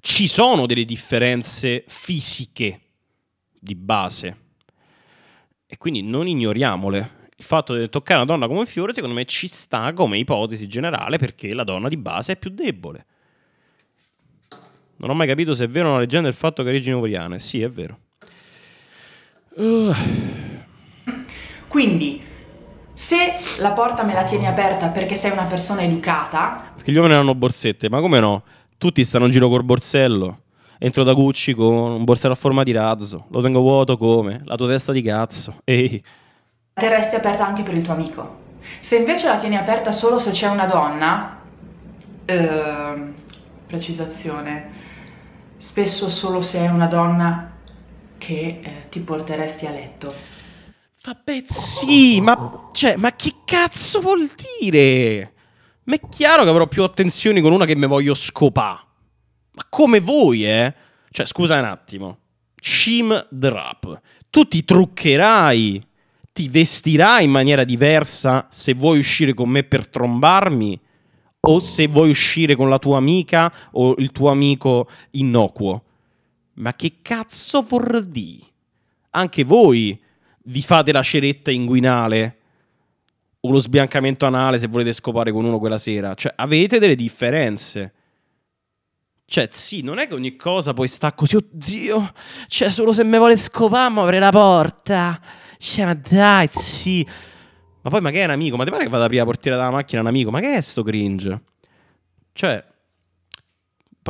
ci sono delle differenze fisiche di base e quindi non ignoriamole. Il fatto di toccare una donna come un fiore, secondo me, ci sta come ipotesi generale perché la donna di base è più debole. Non ho mai capito se è vero una leggenda il fatto che origini umbriane. Sì, è vero. Quindi, se la porta me la tieni aperta perché sei una persona educata... Perché gli uomini hanno borsette, ma come no? Tutti stanno in giro col borsello. Entro da Gucci con un borsello a forma di razzo. Lo tengo vuoto come? La tua testa di cazzo. Ehi. La Terresti aperta anche per il tuo amico. Se invece la tieni aperta solo se c'è una donna... Eh, precisazione. Spesso solo se è una donna che eh, ti porteresti a letto. Vabbè, sì, ma, cioè, ma che cazzo vuol dire? Ma è chiaro che avrò più attenzioni con una che mi voglio scopà. Ma come voi, eh? Cioè, scusa un attimo. Shim drap. Tu ti truccherai, ti vestirai in maniera diversa se vuoi uscire con me per trombarmi o se vuoi uscire con la tua amica o il tuo amico innocuo. Ma che cazzo vor di? Anche voi vi fate la ceretta inguinale o lo sbiancamento anale se volete scopare con uno quella sera. Cioè, avete delle differenze. Cioè, sì, non è che ogni cosa poi sta così, oddio, cioè, solo se me vuole scopare mi apre la porta. Cioè, ma dai, sì. Ma poi magari è un amico, ma ti pare che vada a aprire la portiera della macchina un amico? Ma che è sto cringe? Cioè,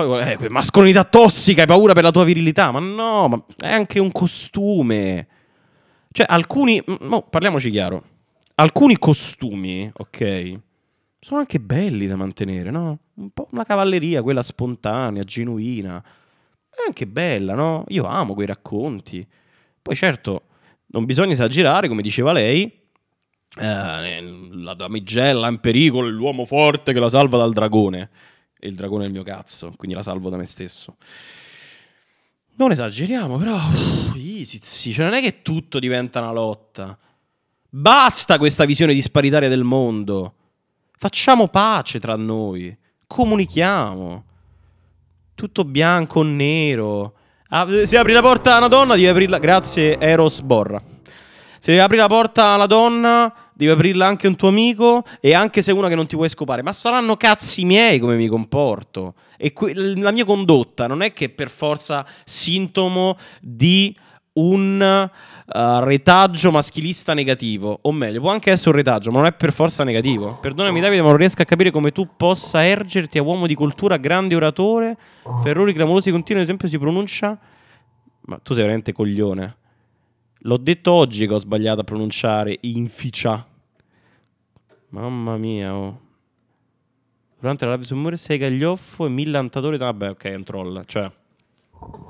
poi eh, mascolinità tossica, hai paura per la tua virilità, ma no, ma è anche un costume. Cioè, alcuni, no, parliamoci chiaro, alcuni costumi, ok, sono anche belli da mantenere, no? Un po' la cavalleria, quella spontanea, genuina, è anche bella, no? Io amo quei racconti. Poi certo, non bisogna esagerare, come diceva lei, eh, la damigella in pericolo, l'uomo forte che la salva dal dragone e il dragone è il mio cazzo, quindi la salvo da me stesso. Non esageriamo, però. Uff, sì. Cioè, non è che tutto diventa una lotta. Basta questa visione disparitaria del mondo. Facciamo pace tra noi. Comunichiamo. Tutto bianco, o nero. Ah, se apri la porta a una donna, devi aprirla. Grazie, Eros Borra. Se apri la porta a una donna devi aprirla anche un tuo amico e anche se uno che non ti vuoi scopare, ma saranno cazzi miei come mi comporto. E que- la mia condotta non è che per forza sintomo di un uh, retaggio maschilista negativo, o meglio, può anche essere un retaggio, ma non è per forza negativo. Perdonami Davide, ma non riesco a capire come tu possa ergerti a uomo di cultura, grande oratore, per errori clamorosi continui, ad esempio si pronuncia... Ma tu sei veramente coglione. L'ho detto oggi che ho sbagliato a pronunciare inficia. Mamma mia, oh. Durante la live su Mure sei gaglioffo e millantatore. Vabbè, ok, è un troll. Cioè,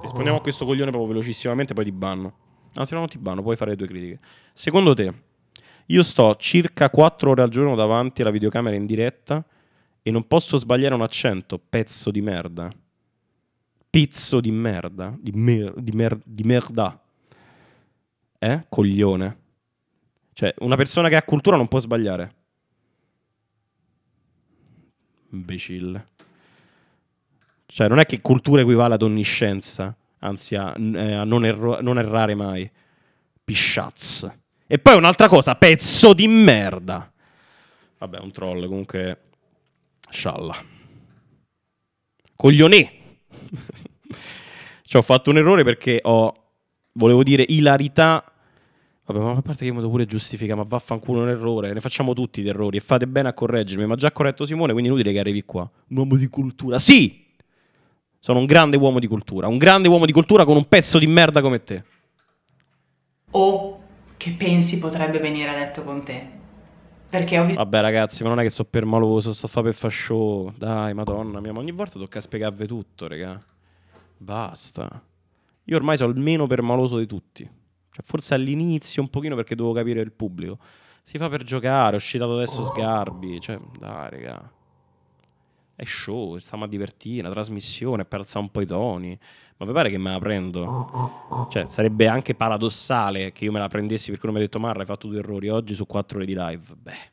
rispondiamo a questo coglione proprio velocissimamente, poi ti banno. No, se no, non ti banno, puoi fare le tue critiche. Secondo te, io sto circa 4 ore al giorno davanti alla videocamera in diretta e non posso sbagliare un accento, pezzo di merda. Pizzo di merda. Di, mer- di, mer- di merda. Eh? Coglione. Cioè, una persona che ha cultura non può sbagliare. Imbecille. Cioè, non è che cultura equivale ad onniscienza, anzi a, eh, a non, erro- non errare mai. Pisciaz. E poi un'altra cosa, pezzo di merda. Vabbè, un troll, comunque... Scialla. Coglione! cioè, ho fatto un errore perché ho... Volevo dire ilarità Vabbè, ma a parte che io devo pure giustificare, ma vaffanculo un errore, ne facciamo tutti di errori e fate bene a correggermi, ma già corretto Simone, quindi inutile che arrivi qua. Un uomo di cultura. Sì! Sono un grande uomo di cultura, un grande uomo di cultura con un pezzo di merda come te. O che pensi potrebbe venire a letto con te? Perché ho visto... Vabbè ragazzi, ma non è che so per maloso, sto fa per fascio. Dai, madonna mia, ma ogni volta tocca spiegarvi tutto, raga. Basta. Io ormai sono il meno permaloso di tutti. Cioè, forse all'inizio un pochino perché dovevo capire il pubblico. Si fa per giocare, ho citato adesso oh. Sgarbi. Cioè, dai, raga. È show, stiamo a divertire, la trasmissione, per alzare un po' i toni. Ma vi pare che me la prendo? Cioè, sarebbe anche paradossale che io me la prendessi perché non mi ha detto Marra, hai fatto due errori oggi su quattro ore di live. Beh,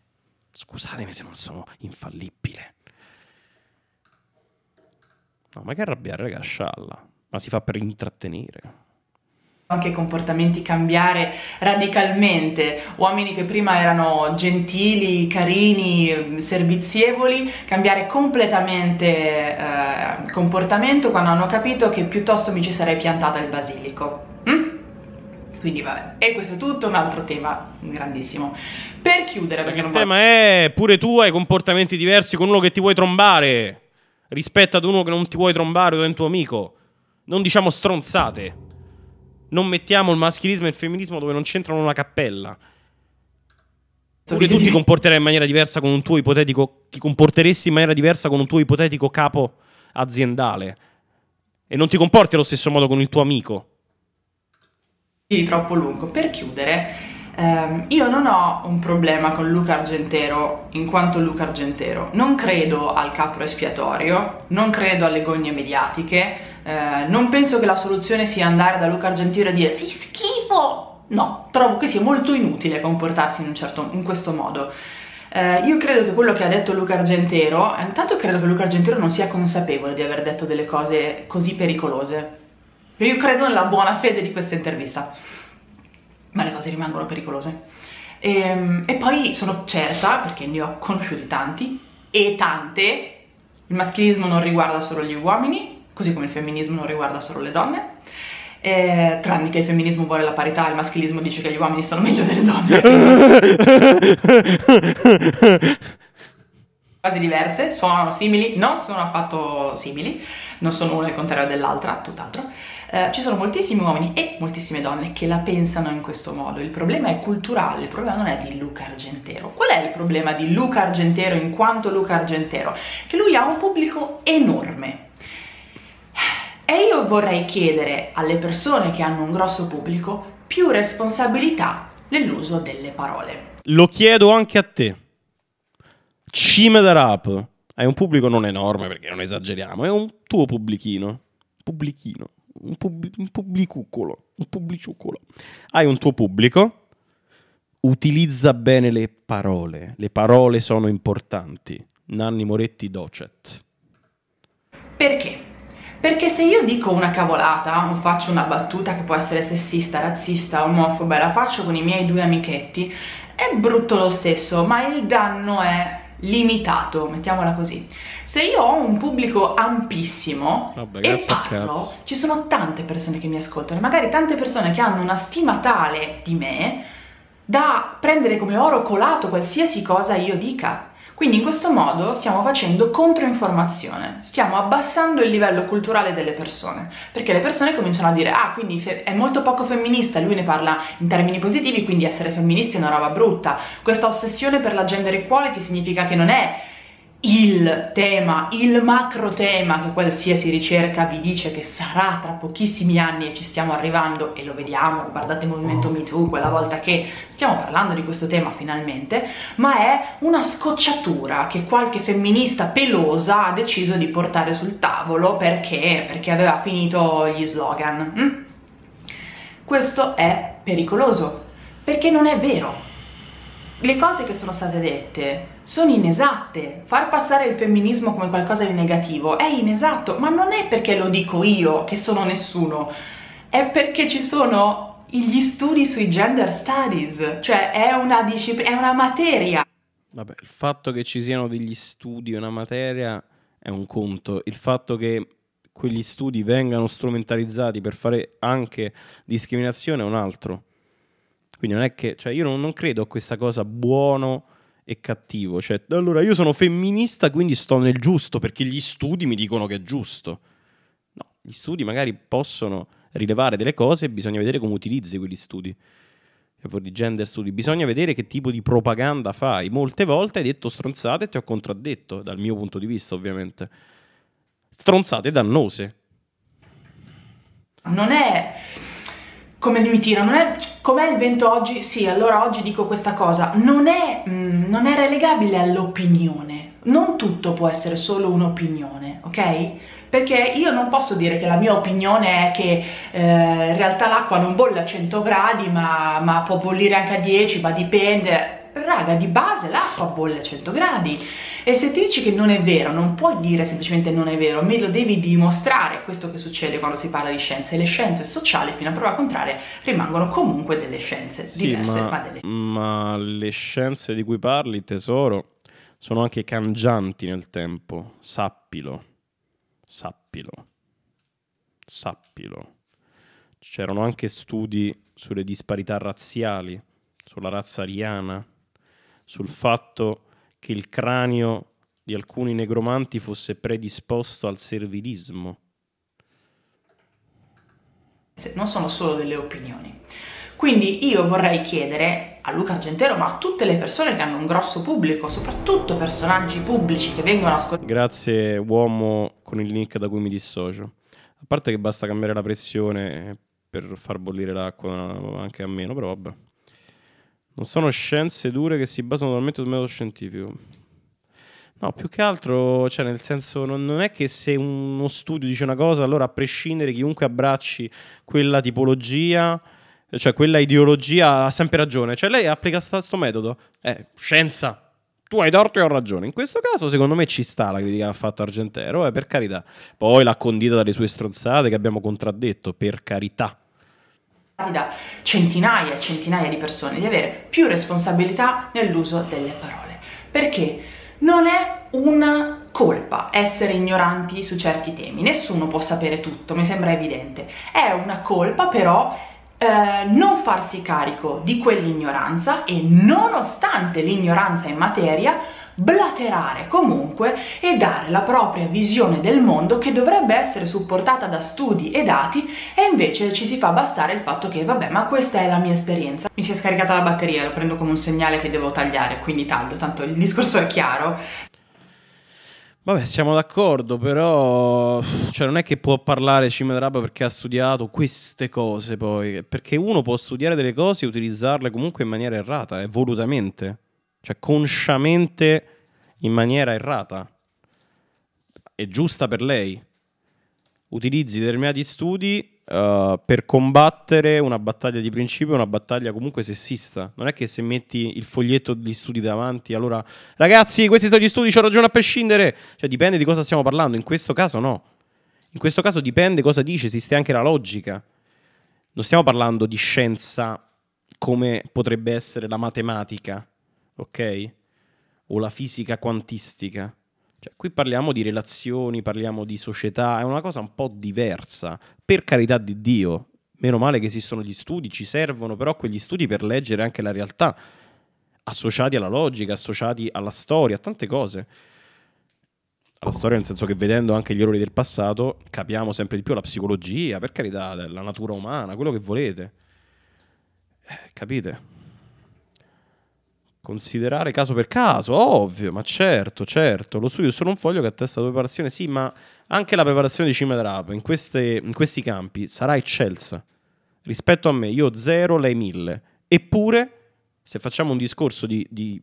scusatemi se non sono infallibile. No, ma che arrabbiare, raga, scialla. Ma si fa per intrattenere anche comportamenti cambiare radicalmente, uomini che prima erano gentili, carini, servizievoli, cambiare completamente eh, comportamento quando hanno capito che piuttosto mi ci sarei piantata il basilico. Mm? Quindi vabbè, e questo è tutto, un altro tema grandissimo. Per chiudere, perché, perché il tema è pure tu hai comportamenti diversi con uno che ti vuoi trombare rispetto ad uno che non ti vuoi trombare o è un tuo amico. Non diciamo stronzate non mettiamo il maschilismo e il femminismo dove non c'entrano una cappella. Perché tu ti comporterai in maniera diversa con un tuo ipotetico. Ti comporteresti in maniera diversa con un tuo ipotetico capo aziendale. E non ti comporti allo stesso modo con il tuo amico. Troppo lungo. Per chiudere, Um, io non ho un problema con Luca Argentero in quanto Luca Argentero. Non credo al capro espiatorio, non credo alle gogne mediatiche, uh, non penso che la soluzione sia andare da Luca Argentero e dire fai schifo! No, trovo che sia molto inutile comportarsi in, un certo, in questo modo. Uh, io credo che quello che ha detto Luca Argentero, eh, intanto credo che Luca Argentero non sia consapevole di aver detto delle cose così pericolose. Io credo nella buona fede di questa intervista ma le cose rimangono pericolose. E, ehm, e poi sono certa, perché ne ho conosciuti tanti e tante, il maschilismo non riguarda solo gli uomini, così come il femminismo non riguarda solo le donne. Eh, tranne che il femminismo vuole la parità, il maschilismo dice che gli uomini sono meglio delle donne. Cose diverse, suonano simili, non sono affatto simili, non sono una il contrario dell'altra, tutt'altro eh, ci sono moltissimi uomini e moltissime donne che la pensano in questo modo. Il problema è culturale, il problema non è di Luca Argentero. Qual è il problema di Luca Argentero in quanto Luca Argentero? Che lui ha un pubblico enorme. E io vorrei chiedere alle persone che hanno un grosso pubblico più responsabilità nell'uso delle parole. Lo chiedo anche a te. Cime da rap. Hai un pubblico non enorme perché non esageriamo, è un tuo pubblichino. Pubblichino un, pub- un pubblicuccolo, un pubbliciucolo. Hai un tuo pubblico, utilizza bene le parole, le parole sono importanti. Nanni Moretti Docet. Perché? Perché se io dico una cavolata o faccio una battuta che può essere sessista, razzista, omofoba e la faccio con i miei due amichetti, è brutto lo stesso, ma il danno è limitato, mettiamola così. Se io ho un pubblico ampissimo Vabbè, e parlo, cazzo. ci sono tante persone che mi ascoltano, magari tante persone che hanno una stima tale di me da prendere come oro colato qualsiasi cosa io dica. Quindi in questo modo stiamo facendo controinformazione, stiamo abbassando il livello culturale delle persone, perché le persone cominciano a dire ah quindi è molto poco femminista, lui ne parla in termini positivi, quindi essere femministi è una roba brutta, questa ossessione per la gender equality significa che non è il tema, il macro tema che qualsiasi ricerca vi dice che sarà tra pochissimi anni e ci stiamo arrivando e lo vediamo, guardate il movimento oh. MeToo quella volta che stiamo parlando di questo tema finalmente, ma è una scocciatura che qualche femminista pelosa ha deciso di portare sul tavolo perché, perché aveva finito gli slogan. Mm? Questo è pericoloso, perché non è vero. Le cose che sono state dette sono inesatte. Far passare il femminismo come qualcosa di negativo è inesatto, ma non è perché lo dico io, che sono nessuno, è perché ci sono gli studi sui gender studies, cioè è una, discipl- è una materia. Vabbè, il fatto che ci siano degli studi, una materia, è un conto. Il fatto che quegli studi vengano strumentalizzati per fare anche discriminazione è un altro. Quindi non è che, cioè io non, non credo a questa cosa buono e cattivo. Cioè, allora io sono femminista, quindi sto nel giusto, perché gli studi mi dicono che è giusto. No, gli studi magari possono rilevare delle cose e bisogna vedere come utilizzi quegli studi. Per di gender studi, bisogna vedere che tipo di propaganda fai. Molte volte hai detto stronzate e ti ho contraddetto, dal mio punto di vista, ovviamente. Stronzate dannose. Non è come mi tira, non è com'è il vento oggi? Sì, allora oggi dico questa cosa. Non è, mh, mm, non è relegabile all'opinione. Non tutto può essere solo un'opinione, ok? Perché io non posso dire che la mia opinione è che eh, in realtà l'acqua non bolle a 100 gradi, ma, ma può bollire anche a 10, ma dipende. Raga, di base l'acqua bolle a 100 gradi. E se ti dici che non è vero, non puoi dire semplicemente non è vero, me lo devi dimostrare, questo che succede quando si parla di scienze. Le scienze sociali, fino a prova contraria, rimangono comunque delle scienze sì, diverse. Ma, ma, delle... ma le scienze di cui parli, tesoro, sono anche cangianti nel tempo, sappilo, sappilo, sappilo. C'erano anche studi sulle disparità razziali, sulla razza ariana, sul fatto che il cranio di alcuni negromanti fosse predisposto al servilismo. Non sono solo delle opinioni. Quindi io vorrei chiedere a Luca Argentero, ma a tutte le persone che hanno un grosso pubblico, soprattutto personaggi pubblici che vengono a ascoltati. Grazie uomo con il link da cui mi dissocio. A parte che basta cambiare la pressione per far bollire l'acqua anche a meno, però vabbè. Non sono scienze dure che si basano normalmente sul metodo scientifico. No, più che altro, cioè nel senso, non, non, è che se uno studio dice una cosa, allora a prescindere chiunque abbracci quella tipologia, cioè quella ideologia, ha sempre ragione. Cioè lei applica questo metodo. Eh, scienza. Tu hai torto e ho ragione. In questo caso, secondo me, ci sta la critica che ha fatto Argentero, eh, per carità. Poi l'ha condita dalle sue stronzate che abbiamo contraddetto, per carità da centinaia e centinaia di persone di avere più responsabilità nell'uso delle parole. Perché non è una colpa essere ignoranti su certi temi, nessuno può sapere tutto, mi sembra evidente. È una colpa però eh, non farsi carico di quell'ignoranza e nonostante l'ignoranza in materia, blaterare comunque e dare la propria visione del mondo che dovrebbe essere supportata da studi e dati e invece ci si fa bastare il fatto che vabbè ma questa è la mia esperienza. Mi si è scaricata la batteria, lo prendo come un segnale che devo tagliare, quindi taglio, tanto il discorso è chiaro. Vabbè, siamo d'accordo, però cioè, non è che può parlare Cimedraba perché ha studiato queste cose poi, perché uno può studiare delle cose e utilizzarle comunque in maniera errata, eh, volutamente, cioè consciamente in maniera errata. È giusta per lei. Utilizzi determinati studi eh, per combattere una battaglia di principio una battaglia comunque sessista. Non è che se metti il foglietto degli studi davanti, allora ragazzi, questi sono gli studi, ho ragione a prescindere. Cioè, dipende di cosa stiamo parlando. In questo caso, no. In questo caso dipende cosa dice, esiste anche la logica. Non stiamo parlando di scienza come potrebbe essere la matematica, ok? O la fisica quantistica cioè, qui parliamo di relazioni, parliamo di società, è una cosa un po' diversa. Per carità di Dio, meno male che esistono gli studi, ci servono però quegli studi per leggere anche la realtà, associati alla logica, associati alla storia, a tante cose. Alla storia nel senso che vedendo anche gli errori del passato capiamo sempre di più la psicologia, per carità, la natura umana, quello che volete. Eh, capite? Considerare caso per caso, ovvio, ma certo, certo. Lo studio è solo un foglio che attesta la tua preparazione, sì, ma anche la preparazione di Cima Drap in, in, questi campi sarà eccelsa. Rispetto a me, io zero, lei mille. Eppure, se facciamo un discorso, di, di,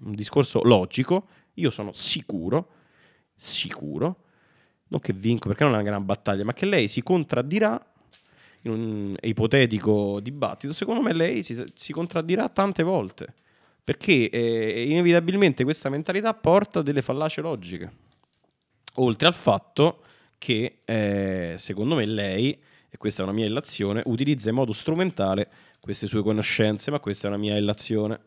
un discorso logico, io sono sicuro, sicuro, non che vinco perché non è una gran battaglia, ma che lei si contraddirà in un ipotetico dibattito. Secondo me lei si, si contraddirà tante volte perché eh, inevitabilmente questa mentalità porta a delle fallace logiche. Oltre al fatto che, eh, secondo me, lei, e questa è una mia illazione, utilizza in modo strumentale queste sue conoscenze, ma questa è una mia illazione.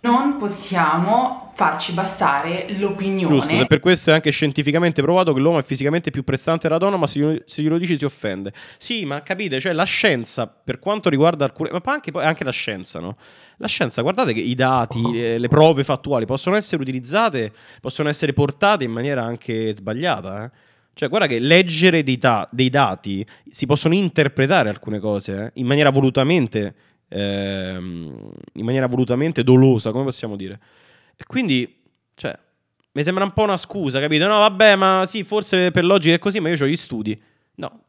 Non possiamo farci bastare l'opinione. Giusto, se per questo è anche scientificamente provato che l'uomo è fisicamente più prestante della donna, ma se, se glielo dici si offende. Sì, ma capite, cioè la scienza, per quanto riguarda alcune... ma anche, anche la scienza, no? La scienza, guardate che i dati, oh. eh, le, prove fattuali possono essere utilizzate, possono essere portate in maniera anche sbagliata. Eh? Cioè, guarda che leggere dei, ta- dei, dati si possono interpretare alcune cose eh? in maniera volutamente ehm, in maniera volutamente dolosa, come possiamo dire. E quindi, cioè, mi sembra un po' una scusa, capito? No, vabbè, ma sì, forse per logica è così, ma io ho gli studi. No,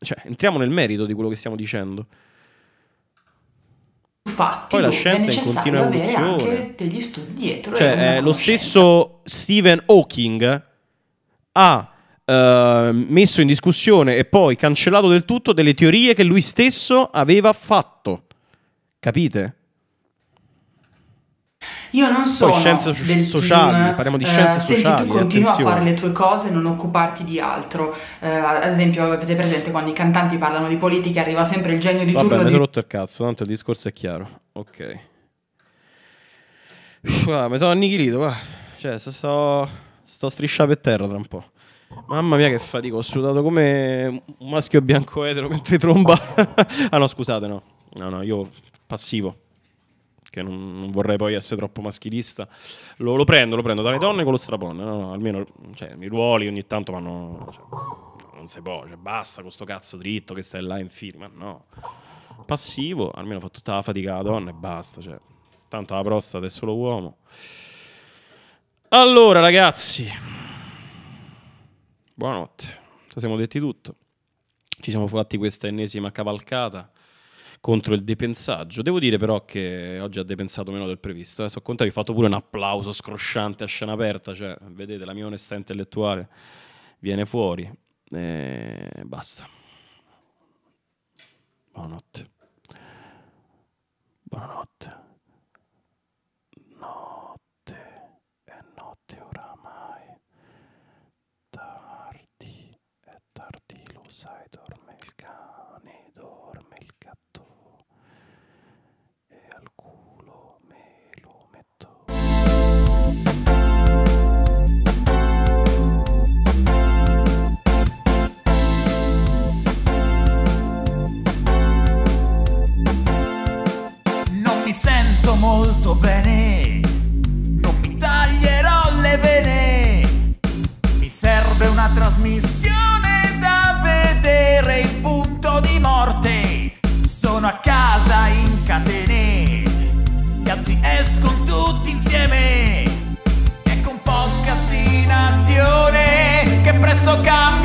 cioè, entriamo nel merito di quello che stiamo dicendo fatti poi la scienza è in continua evoluzione anche degli studi dietro cioè eh, lo stesso Stephen Hawking ha eh, messo in discussione e poi cancellato del tutto delle teorie che lui stesso aveva fatto capite? Io non sono Poi scienze so- sociali, team, parliamo di scienze eh, sociali, tu continua attenzione. a fare le tue cose e non occuparti di altro. Eh, ad esempio, avete presente quando i cantanti parlano di politica arriva sempre il genio di Vabbè, turno. Vabbè, mi sono rotto il cazzo, tanto il discorso è chiaro. Ok. mi sono annichilito qua. Cioè, sto, sto striscia per terra tra un po'. Mamma mia che fatica, ho sudato come un maschio bianco etero mentre tromba. ah no, scusate, no. No, no, io passivo perché non, non vorrei poi essere troppo maschilista. Lo, lo, prendo, lo prendo dalle donne con lo strapone. No, no, almeno cioè, i ruoli ogni tanto vanno. Cioè, non si può, cioè, basta con sto cazzo dritto che stai là in Ma No, passivo, almeno fa tutta la fatica la donna e basta. Cioè. Tanto la prostata è solo uomo. Allora, ragazzi, buonanotte. Ci siamo detti tutto. Ci siamo fatti questa ennesima cavalcata contro il depensaggio. Devo dire però che oggi ha depensato meno del previsto. Eh. So contato, vi ho fatto pure un applauso scrosciante a scena aperta, cioè, vedete, la mia onestà intellettuale viene fuori. E basta. Buonanotte. Buonanotte. Notte è notte oramai. Tardi è tardi, lo sai. sto molto bene, non mi taglierò le vene. Mi serve una trasmissione da vedere in punto di morte. Sono a casa in catene, gli altri escono tutti insieme. Ecco un podcast di nazione che presto cambia.